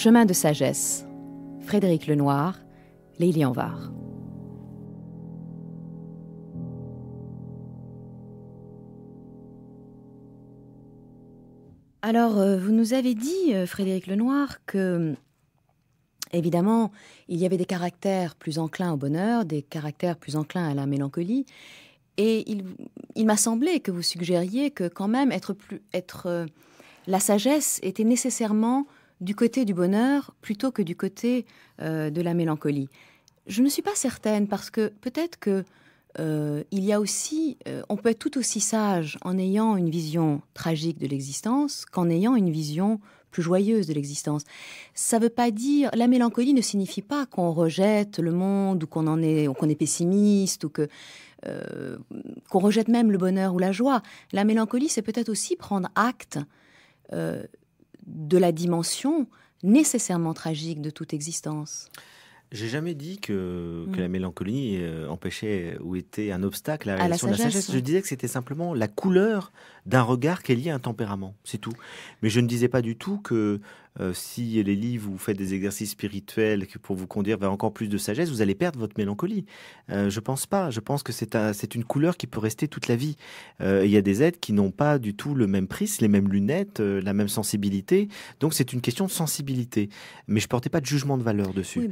Chemin de sagesse, Frédéric Lenoir, Lélie Anvar. Alors, euh, vous nous avez dit, euh, Frédéric Lenoir, que Évidemment, il y avait des caractères plus enclins au bonheur, des caractères plus enclins à la mélancolie. Et il, m'a semblé que vous suggériez que quand même être plus, être, euh, la sagesse était nécessairement du côté du bonheur plutôt que du côté euh, de la mélancolie. Je ne suis pas certaine parce que peut-être que euh, il y a aussi, euh, on peut être tout aussi sage en ayant une vision tragique de l'existence qu'en ayant une vision plus joyeuse de l'existence. Ça ne veut pas dire, la mélancolie ne signifie pas qu'on rejette le monde ou qu'on en est, qu'on est pessimiste ou que qu'on rejette même le bonheur ou la joie. La mélancolie, c'est peut-être aussi prendre acte de la dimension nécessairement tragique de toute existence. J'ai jamais dit que, hmm. la mélancolie euh, empêchait ou était un obstacle à la, la sagesse. Je disais que c'était simplement la couleur d'un regard qui est lié à un tempérament, c'est tout. Mais je ne disais pas du tout que euh, si les livres, vous faites des exercices spirituels pour vous conduire vers encore plus de sagesse, vous allez perdre votre mélancolie. Euh, je pense pas. Je pense que c'est un, une couleur qui peut rester toute la vie. Euh, il y a des êtres qui n'ont pas du tout le même prix, les mêmes lunettes, la même sensibilité. Donc c'est une question de sensibilité. Mais je portais pas de jugement de valeur dessus.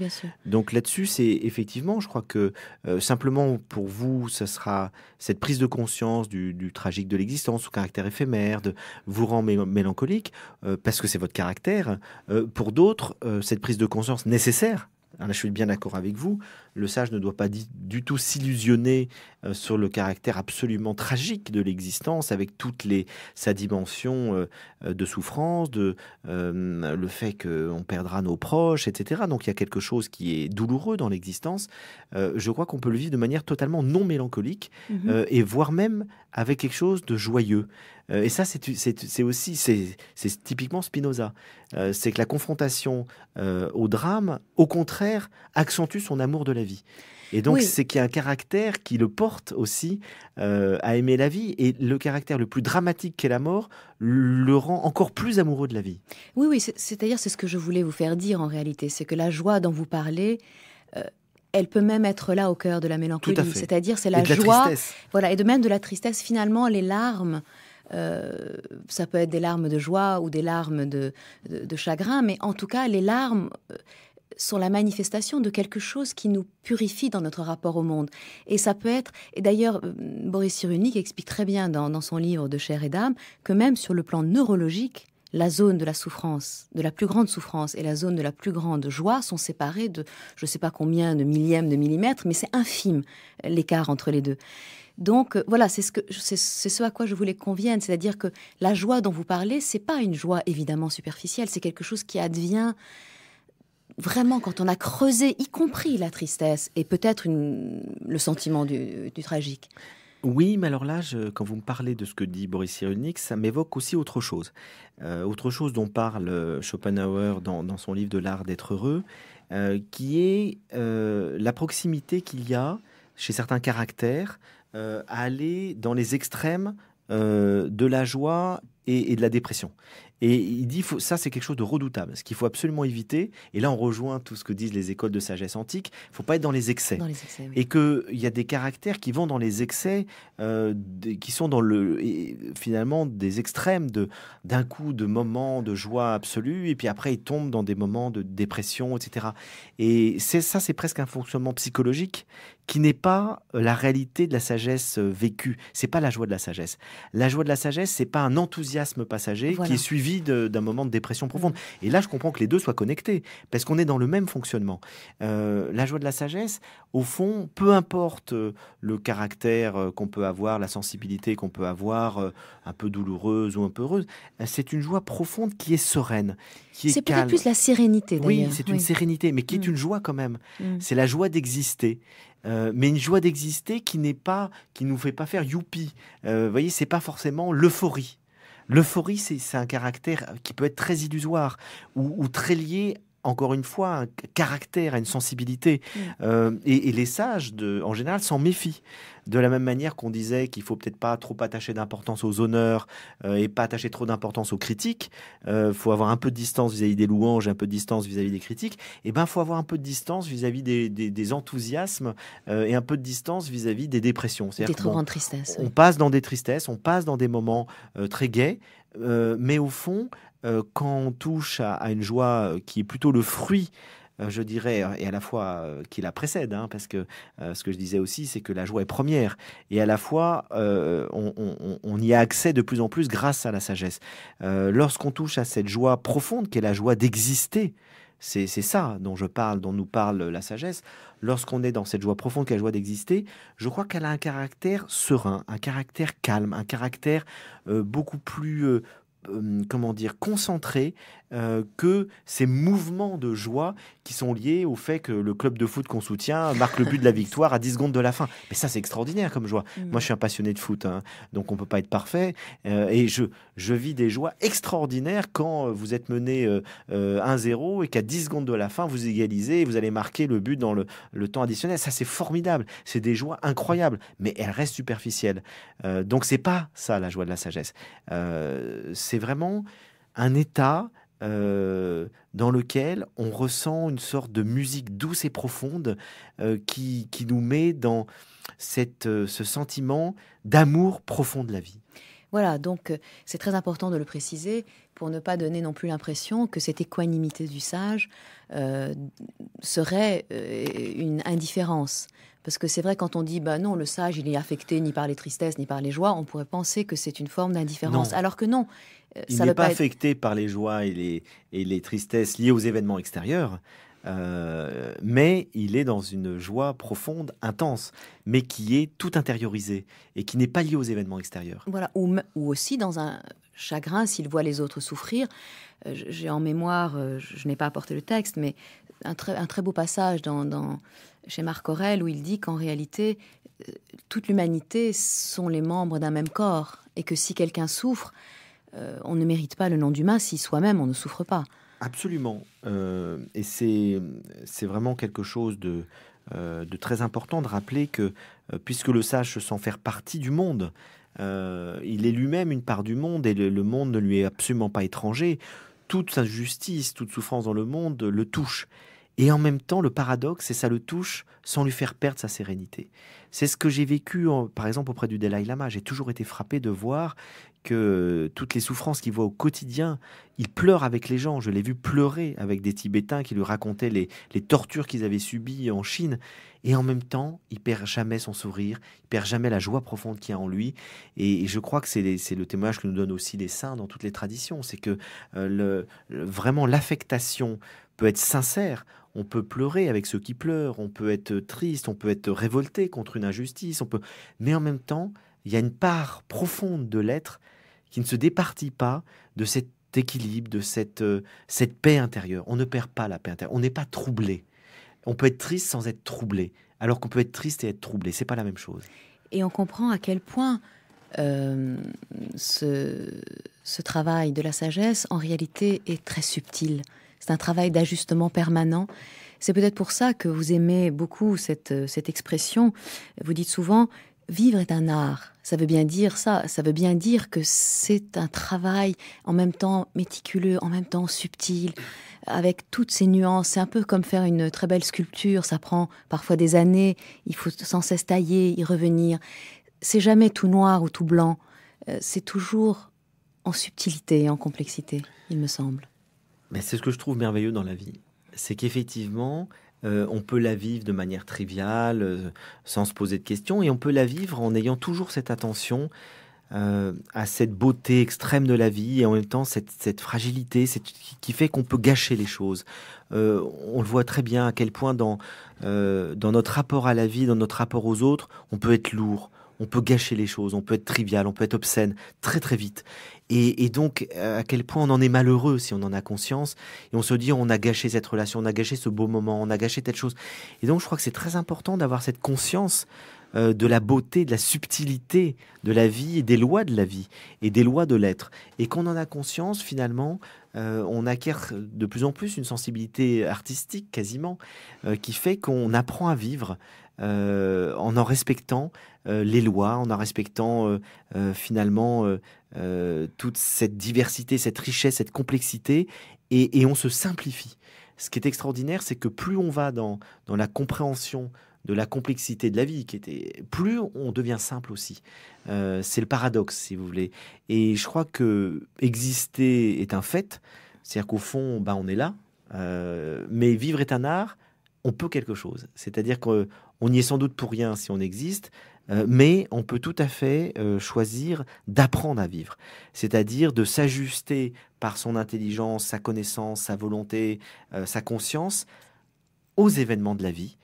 Donc là-dessus, c'est effectivement, je crois que simplement pour vous, ce sera cette prise de conscience du, tragique de l'existence, ou caractère éphémère, de vous rend mélancolique, parce que c'est votre caractère. Euh, pour d'autres, euh, cette prise de conscience nécessaire, hein, je suis bien d'accord avec vous, le sage ne doit pas du tout s'illusionner euh, sur le caractère absolument tragique de l'existence, avec toute les, sa dimension de souffrance, de, le fait qu'on perdra nos proches, etc. Donc il y a quelque chose qui est douloureux dans l'existence. je crois qu'on peut le vivre de manière totalement non mélancolique, mm-hmm. et voire même avec quelque chose de joyeux. Euh, et ça, c'est aussi, c'est typiquement Spinoza. Euh, c'est que la confrontation euh, au drame, au contraire, accentue son amour de la vie. Et donc, c'est qu'il y a un caractère qui le porte aussi à aimer la vie. Et le caractère le plus dramatique qu'est la mort le rend encore plus amoureux de la vie. Oui, oui, c'est-à-dire, c'est ce que je voulais vous faire dire en réalité. C'est que la joie dont vous parlez, elle peut même être là au cœur de la mélancolie. C'est-à-dire, c'est la, joie. voilà, et de même de la tristesse, finalement, les larmes euh, ça peut être des larmes de joie ou des larmes de, chagrin, mais en tout cas, les larmes euh, sont la manifestation de quelque chose qui nous purifie dans notre rapport au monde. Et ça peut être, et d'ailleurs euh, Boris Cyrulnik explique très bien dans, son livre De chair et d'âme, que même sur le plan neurologique, la zone de la souffrance, de la plus grande souffrance et la zone de la plus grande joie sont séparées de je ne sais pas combien de millièmes de millimètres, mais c'est infime l'écart entre les deux. Donc euh, voilà, c'est ce, à quoi je voulais qu'on vienne, c'est-à-dire que la joie dont vous parlez, c'est pas une joie évidemment superficielle, c'est quelque chose qui advient vraiment quand on a creusé, y compris la tristesse et peut-être le sentiment du, tragique. Oui, mais alors là, quand vous me parlez de ce que dit Boris Cyrulnik, ça m'évoque aussi autre chose. Euh, autre chose dont parle euh, Schopenhauer dans, son livre de l'art d'être heureux, qui est la proximité qu'il y a chez certains caractères euh, aller dans les extrêmes euh, de la joie et, de la dépression. Et il dit, faut, ça c'est quelque chose de redoutable, ce qu'il faut absolument éviter. Et là, on rejoint tout ce que disent les écoles de sagesse antique. Il ne faut pas être dans les excès. Dans les excès Et qu'il y a des caractères qui vont dans les excès, euh, qui sont dans le finalement des extrêmes de d'un coup de moments de joie absolue, et puis après ils tombent dans des moments de dépression, etc. Et ça, c'est presque un fonctionnement psychologique qui n'est pas la réalité de la sagesse euh, vécue. C'est pas la joie de la sagesse. La joie de la sagesse, c'est pas un enthousiasme enthousiasme passager qui est suivi d'un moment de dépression profonde. Et là, je comprends que les deux soient connectés, parce qu'on est dans le même fonctionnement. Euh, la joie de la sagesse, au fond, peu importe euh, le caractère euh, qu'on peut avoir, la sensibilité qu'on peut avoir, un peu douloureuse ou un peu heureuse, c'est une joie profonde qui est sereine. C'est peut-être plus la sérénité, Oui, c'est une sérénité, mais qui est mm. une joie quand même. Mm. C'est la joie d'exister. mais une joie d'exister qui n'est pas, qui nous fait pas faire youpi. Vous voyez, c'est pas forcément l'euphorie. L'euphorie, c'est un caractère euh, qui peut être très illusoire ou, très lié encore une fois, un caractère, une sensibilité. Mm. Euh, et, les sages, en général, s'en méfient. De la même manière qu'on disait qu'il faut peut-être pas trop attacher d'importance aux honneurs euh, et pas attacher trop d'importance aux critiques, Il euh, faut avoir un peu de distance vis-à-vis des louanges, un peu de distance vis-à-vis des critiques, et eh ben faut avoir un peu de distance vis-à-vis des, enthousiasmes et un peu de distance vis-à-vis des dépressions. c'est On passe dans des tristesses, on passe dans des moments très gais, mais au fond, euh, quand on touche à, une joie euh, qui est plutôt le fruit euh, je dirais, et à la fois qui la précède, hein, parce que ce que je disais aussi, c'est que la joie est première, et à la fois on, y a accès de plus en plus grâce à la sagesse. Lorsqu'on touche à cette joie profonde, qui est la joie d'exister, c'est ça dont je parle, dont nous parle la sagesse. Lorsqu'on est dans cette joie profonde, qui est la joie d'exister, je crois qu'elle a un caractère serein, un caractère calme, un caractère beaucoup plus euh, comment dire, concentré euh, que ces mouvements de joie qui sont liés au fait que le club de foot qu'on soutient marque le but de la victoire à 10 secondes de la fin. Mais ça, c'est extraordinaire comme joie. Mm. Moi, je suis un passionné de foot, hein, donc on peut pas être parfait. Euh, et je, je vis des joies extraordinaires quand vous êtes mené 1-0 et qu'à 10 secondes de la fin, vous égalisez et vous allez marquer le but dans le, temps additionnel. Ça, c'est formidable. C'est des joies incroyables, mais elles restent superficielles. donc, c'est pas ça la joie de la sagesse. c'est c'est vraiment un état euh, dans lequel on ressent une sorte de musique douce et profonde euh, qui, nous met dans cette, euh, ce sentiment d'amour profond de la vie. Voilà, donc c'est très important de le préciser pour ne pas donner non plus l'impression que cette équanimité du sage serait une indifférence. Parce que c'est vrai, quand on dit, bah non, le sage, il est affecté ni par les tristesses, ni par les joies, on pourrait penser que c'est une forme d'indifférence. Alors que non, euh, il n'est pas, affecté par les joies et les, tristesses liées aux événements extérieurs. Euh, mais il est dans une joie profonde, intense, mais qui est tout intériorisée et qui n'est pas liée aux événements extérieurs. Voilà, ou, aussi dans un chagrin s'il voit les autres souffrir. Euh, j'ai en mémoire, je n'ai pas apporté le texte, mais un, très beau passage chez Marc Aurèle où il dit qu'en réalité, toute l'humanité sont les membres d'un même corps et que si quelqu'un souffre, euh, on ne mérite pas le nom d'humain si soi-même on ne souffre pas. Absolument. Euh, et c'est vraiment quelque chose euh, de, très important de rappeler que, puisque le sage se sent faire partie du monde, il est lui-même une part du monde et le, monde ne lui est absolument pas étranger. Toute sa justice, toute souffrance dans le monde le touche. Et en même temps, le paradoxe, c'est ça le touche sans lui faire perdre sa sérénité. C'est ce que j'ai vécu, par exemple, auprès du Dalai Lama. J'ai toujours été frappé de voir que euh, toutes les souffrances qu'il voit au quotidien, il pleure avec les gens. Je l'ai vu pleurer avec des Tibétains qui lui racontaient les, tortures qu'ils avaient subies en Chine. Et en même temps, il perd jamais son sourire, il perd jamais la joie profonde qu'il y a en lui. Et, je crois que c'est le témoignage que nous donnent aussi les saints dans toutes les traditions. C'est que euh, le, vraiment l'affectation peut être sincère. On peut pleurer avec ceux qui pleurent, on peut être triste, on peut être révolté contre une injustice, on peut. Mais en même temps, il y a une part profonde de l'être qui ne se départit pas de cet équilibre, de cette, euh, cette paix intérieure. On ne perd pas la paix intérieure, on n'est pas troublé. On peut être triste sans être troublé, alors qu'on peut être triste et être troublé, c'est pas la même chose. Et on comprend à quel point euh, ce, ce, travail de la sagesse, en réalité, est très subtil. C'est un travail d'ajustement permanent. C'est peut-être pour ça que vous aimez beaucoup cette, euh, cette expression. Vous dites souvent, Vivre est un art, ça veut bien dire ça, ça veut bien dire que c'est un travail en même temps méticuleux, en même temps subtil, avec toutes ces nuances. C'est un peu comme faire une très belle sculpture, ça prend parfois des années, il faut sans cesse tailler, y revenir. C'est jamais tout noir ou tout blanc, euh, c'est toujours en subtilité en complexité, il me semble. Mais c'est ce que je trouve merveilleux dans la vie, c'est qu'effectivement, euh, on peut la vivre de manière triviale, euh, sans se poser de questions, et on peut la vivre en ayant toujours cette attention euh, à cette beauté extrême de la vie et en même temps cette, fragilité qui fait qu'on peut gâcher les choses. on le voit très bien à quel point dans notre rapport à la vie, dans notre rapport aux autres, on peut être lourd, on peut gâcher les choses, on peut être trivial, on peut être obscène très très vite. Et, donc, euh, à quel point on en est malheureux si on en a conscience. Et on se dit, on a gâché cette relation, on a gâché ce beau moment, on a gâché telle chose. Et donc, je crois que c'est très important d'avoir cette conscience euh, de la beauté, de la subtilité de la vie et des lois de la vie et des lois de l'être. Et qu'on en a conscience, finalement, euh, on acquiert de plus en plus une sensibilité artistique quasiment qui fait qu'on apprend à vivre euh, en en respectant euh, les lois, en en respectant euh, finalement toute cette diversité, cette richesse, cette complexité, et, on se simplifie. Ce qui est extraordinaire, c'est que plus on va dans, dans la compréhension de la complexité de la vie, qui était plus on devient simple aussi. c'est le paradoxe, si vous voulez. Et je crois que exister est un fait, c'est-à-dire qu'au fond, bah, on est là, mais vivre est un art. On peut quelque chose, c'est-à-dire que on n'y est sans doute pour rien si on existe, euh, mais on peut tout à fait euh, choisir d'apprendre à vivre, c'est-à-dire de s'ajuster par son intelligence, sa connaissance, sa volonté, euh, sa conscience aux événements de la vie,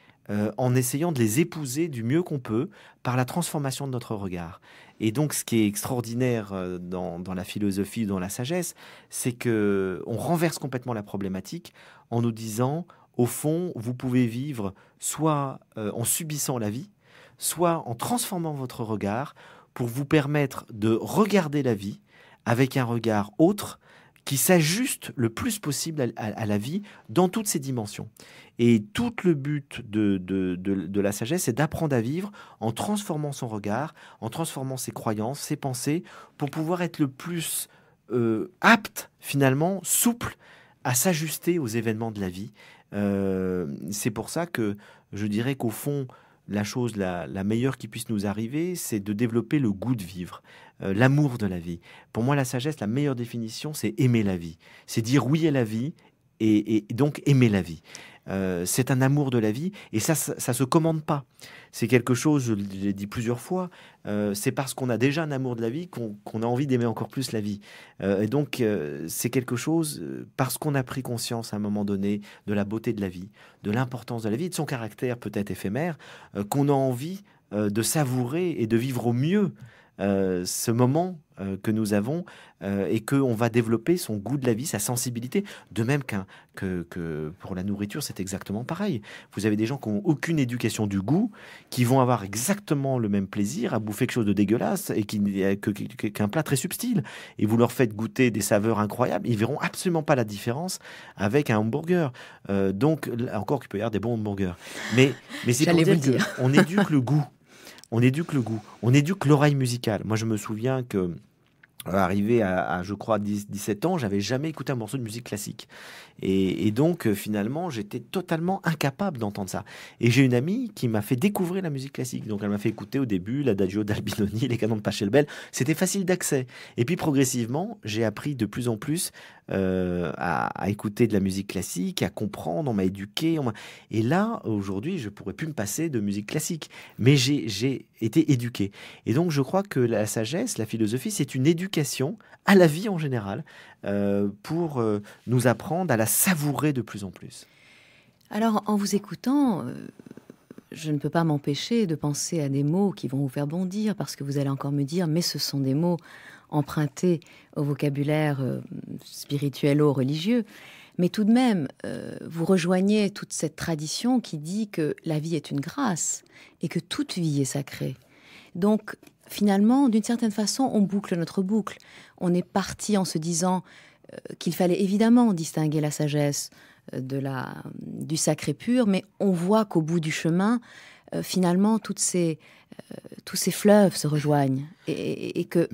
en essayant de les épouser du mieux qu'on peut par la transformation de notre regard. Et donc, ce qui est extraordinaire dans, dans la philosophie, dans la sagesse, c'est que on renverse complètement la problématique en nous disant au fond, vous pouvez vivre soit euh, en subissant la vie, soit en transformant votre regard pour vous permettre de regarder la vie avec un regard autre qui s'ajuste le plus possible à, la vie dans toutes ses dimensions. Et tout le but de, la sagesse, c'est d'apprendre à vivre en transformant son regard, en transformant ses croyances, ses pensées, pour pouvoir être le plus euh, apte, finalement, souple, à s'ajuster aux événements de la vie euh, c'est pour ça que je dirais qu'au fond, la chose la, meilleure qui puisse nous arriver, c'est de développer le goût de vivre, euh, l'amour de la vie. Pour moi, la sagesse, la meilleure définition, c'est aimer la vie. C'est dire oui à la vie et donc aimer la vie. Euh, c'est un amour de la vie et ça, ça, se commande pas. C'est quelque chose, je l'ai dit plusieurs fois, euh, c'est parce qu'on a déjà un amour de la vie qu'on a envie d'aimer encore plus la vie. Euh, et donc, c'est quelque chose, parce qu'on a pris conscience à un moment donné de la beauté de la vie, de l'importance de la vie, de son caractère peut-être éphémère, qu'on a envie de savourer et de vivre au mieux euh, ce moment euh, que nous avons et euh, et qu'on va développer son goût de la vie, sa sensibilité. De même qu'un que, pour la nourriture, c'est exactement pareil. Vous avez des gens qui n'ont aucune éducation du goût, qui vont avoir exactement le même plaisir à bouffer quelque chose de dégueulasse et qui, qu'un plat très subtil. Et vous leur faites goûter des saveurs incroyables, ils verront absolument pas la différence avec un hamburger. donc, encore qu'il peut y avoir des bons hamburgers. Mais, mais c'est pour dire, dire. qu'on éduque le goût on éduque le goût, on éduque l'oreille musicale. Moi, je me souviens que euh, arrivé à, je crois 17 ans, j'avais jamais écouté un morceau de musique classique. Et, donc, euh, finalement, j'étais totalement incapable d'entendre ça. Et j'ai une amie qui m'a fait découvrir la musique classique. Donc, elle m'a fait écouter au début la l'adagio d'Albinoni, les canons de Pachelbel. C'était facile d'accès. Et puis, progressivement, j'ai appris de plus en plus euh, à, écouter de la musique classique, à comprendre, on m'a éduqué. On et là, aujourd'hui, je pourrais plus me passer de musique classique. Mais j'ai été éduqué. Et donc, je crois que la sagesse, la philosophie, c'est une éducation à la vie en général euh, pour nous apprendre à la savourer de plus en plus Alors, en vous écoutant, euh, je ne peux pas m'empêcher de penser à des mots qui vont vous faire bondir, parce que vous allez encore me dire, mais ce sont des mots empruntés au vocabulaire euh, spirituel ou religieux Mais tout de même, euh, vous rejoignez toute cette tradition qui dit que la vie est une grâce et que toute vie est sacrée. Donc, finalement, d'une certaine façon, on boucle notre boucle. On est parti en se disant qu'il fallait évidemment distinguer la sagesse euh, de la, du sacré pur, mais on voit qu'au bout du chemin, euh, finalement, ces, euh, tous ces fleuves se rejoignent et, que,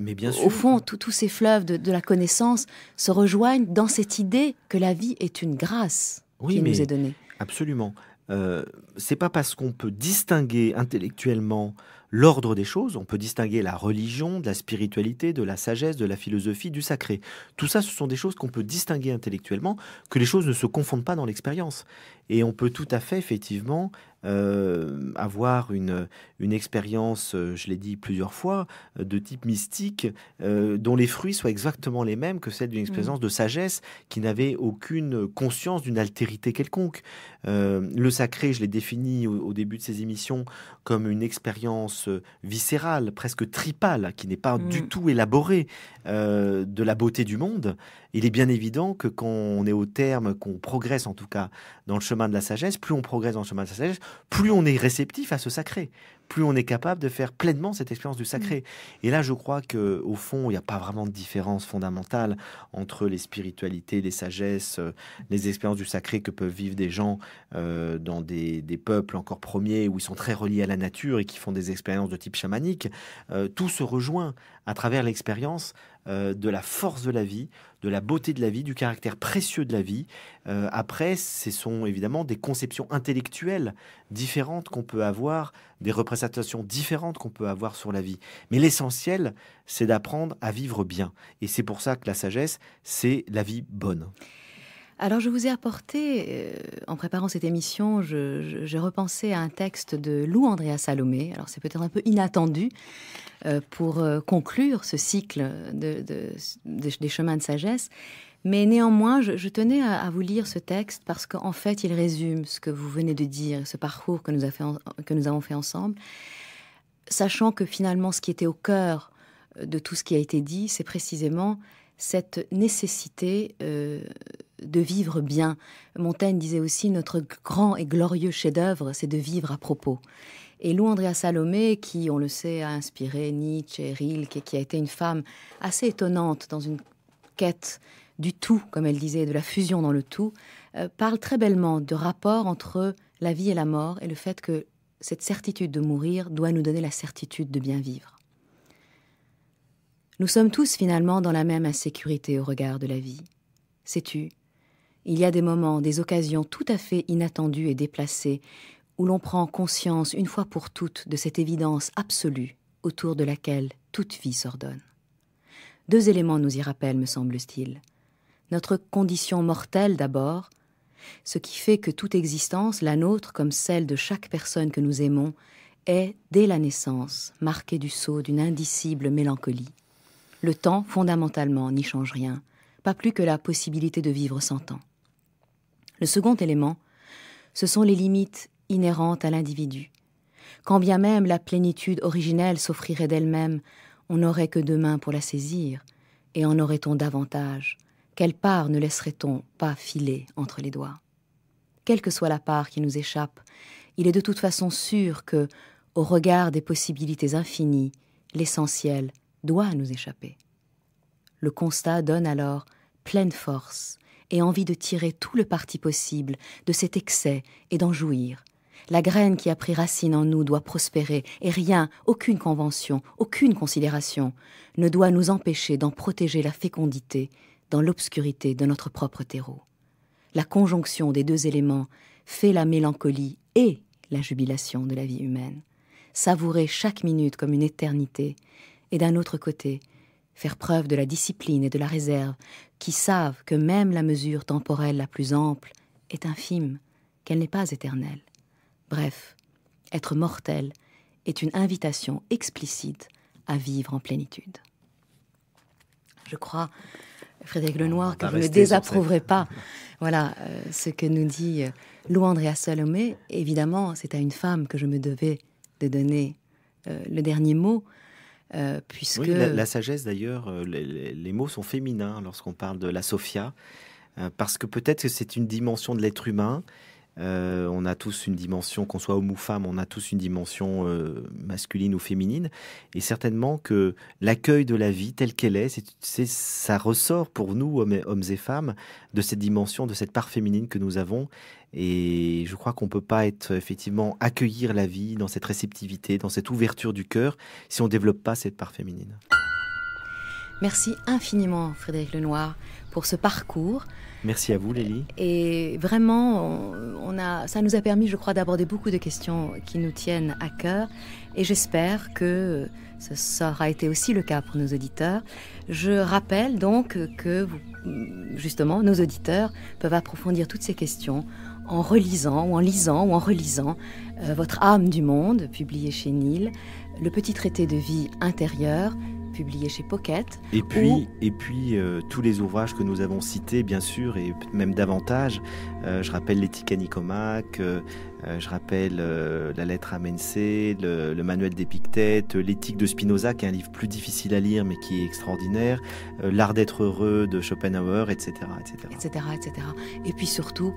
au fond, tous ces fleuves de, la connaissance se rejoignent dans cette idée que la vie est une grâce qui nous est donnée. Absolument. Euh, c'est pas parce qu'on peut distinguer intellectuellement l'ordre des choses. On peut distinguer la religion de la spiritualité, de la sagesse, de la philosophie, du sacré. Tout ça, ce sont des choses qu'on peut distinguer intellectuellement, que les choses ne se confondent pas dans l'expérience. Et on peut tout à fait, effectivement, euh, avoir une, expérience, euh, je l'ai dit plusieurs fois, euh, de type mystique, dont les fruits soient exactement les mêmes que celle d'une mm. expérience de sagesse qui n'avait aucune conscience d'une altérité quelconque. le sacré, je l'ai défini au, début de ces émissions comme une expérience viscérale, presque tripale, qui n'est pas du mm. tout élaborée de la beauté du monde, il est bien évident que quand on est au terme, qu'on progresse en tout cas dans le chemin de la sagesse, plus on progresse dans le chemin de la sagesse, plus on est réceptif à ce sacré, plus on est capable de faire pleinement cette expérience du sacré. Mm. Et là, je crois que au fond, il n'y a pas vraiment de différence fondamentale entre les spiritualités, les sagesses, euh, les expériences du sacré que peuvent vivre des gens euh, dans des, peuples encore premiers où ils sont très reliés à la nature et qui font des expériences de type chamanique. Euh, tout se rejoint à travers l'expérience euh, de la force de la vie, de la beauté de la vie, du caractère précieux de la vie. Euh, après, ce sont évidemment des conceptions intellectuelles différentes qu'on peut avoir, des représentations différentes qu'on peut avoir sur la vie. Mais l'essentiel, c'est d'apprendre à vivre bien. Et c'est pour ça que la sagesse, c'est la vie bonne. Alors je vous ai apporté, euh, en préparant cette émission, j'ai repensé à un texte de Lou Andrea Salomé. Alors c'est peut-être un peu inattendu euh, pour euh, conclure ce cycle de, des chemins de sagesse, mais néanmoins je, tenais à, vous lire ce texte parce qu'en fait il résume ce que vous venez de dire, ce parcours que nous, avons fait ensemble, sachant que finalement ce qui était au cœur de tout ce qui a été dit, c'est précisément cette nécessité de vivre bien. Montaigne disait aussi notre grand et glorieux chef-d'œuvre, c'est de vivre à propos. Et Lou Andrea Salomé, qui, on le sait, a inspiré Nietzsche et Rilke, et qui a été une femme assez étonnante dans une quête du tout, comme elle disait, de la fusion dans le tout, euh, parle très bellement de rapport entre la vie et la mort et le fait que cette certitude de mourir doit nous donner la certitude de bien vivre. Nous sommes tous finalement dans la même insécurité au regard de la vie. Sais-tu, il y a des moments, des occasions tout à fait inattendues et déplacées, où l'on prend conscience une fois pour toutes de cette évidence absolue autour de laquelle toute vie s'ordonne. Deux éléments nous y rappellent, me semble-t-il. Notre condition mortelle d'abord, ce qui fait que toute existence, la nôtre comme celle de chaque personne que nous aimons, est, dès la naissance, marquée du sceau d'une indicible mélancolie. Le temps, fondamentalement, n'y change rien, pas plus que la possibilité de vivre sans temps. Le second élément, ce sont les limites inhérentes à l'individu. Quand bien même la plénitude originelle s'offrirait d'elle-même, on n'aurait que deux mains pour la saisir, et en aurait-on davantage Quelle part ne laisserait-on pas filer entre les doigts Quelle que soit la part qui nous échappe, il est de toute façon sûr que, au regard des possibilités infinies, l'essentiel doit nous échapper. Le constat donne alors pleine force et envie de tirer tout le parti possible de cet excès et d'en jouir. La graine qui a pris racine en nous doit prospérer, et rien, aucune convention, aucune considération ne doit nous empêcher d'en protéger la fécondité dans l'obscurité de notre propre terreau. La conjonction des deux éléments fait la mélancolie et la jubilation de la vie humaine. Savourer chaque minute comme une éternité, et d'un autre côté, faire preuve de la discipline et de la réserve, qui savent que même la mesure temporelle la plus ample est infime, qu'elle n'est pas éternelle. Bref, être mortel est une invitation explicite à vivre en plénitude. Je crois, Frédéric Lenoir, que vous ne désapprouverez pas voilà, euh, ce que nous dit euh, louandre Lou Salomé. Évidemment, c'est à une femme que je me devais de donner euh, le dernier mot, euh, puisque... la, sagesse, d'ailleurs, euh, les, mots sont féminins lorsqu'on parle de la Sophia, euh, parce que peut-être que c'est une dimension de l'être humain euh, on a tous une dimension, qu'on soit homme ou femme, on a tous une dimension euh, masculine ou féminine. Et certainement que l'accueil de la vie telle qu'elle est, ça ressort pour nous, hommes et, hommes et, femmes, de cette dimension, de cette part féminine que nous avons. Et je crois qu'on ne peut pas être effectivement accueillir la vie dans cette réceptivité, dans cette ouverture du cœur, si on ne développe pas cette part féminine. Merci infiniment, Frédéric Lenoir, pour ce parcours. Merci à vous, Lélie. Et vraiment, ça nous a permis, je crois, d'aborder beaucoup de questions qui nous tiennent à cœur. Et j'espère que ce aura été aussi le cas pour nos auditeurs. Je rappelle donc que, justement, nos auditeurs peuvent approfondir toutes ces questions en relisant ou en lisant ou en relisant euh, Votre âme du monde, publié chez Nil, le petit traité de vie intérieure publié chez Pocket. Et puis, et puis euh, tous les ouvrages que nous avons cités, bien sûr, et même davantage. Euh, je rappelle l'éthique Nicomac, euh, je rappelle la lettre à Mencé, le, manuel d'Épictète, l'éthique de Spinoza, qui est un livre plus difficile à lire, mais qui est extraordinaire, l'art d'être heureux de Schopenhauer, etc., etc. etc., etc. Et puis surtout,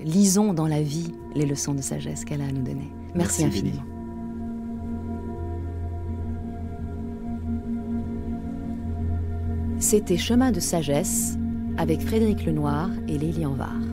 lisons dans la vie les leçons de sagesse qu'elle a à nous donner. Merci, infiniment. C'était Chemin de sagesse avec Frédéric Lenoir et Lélian Var.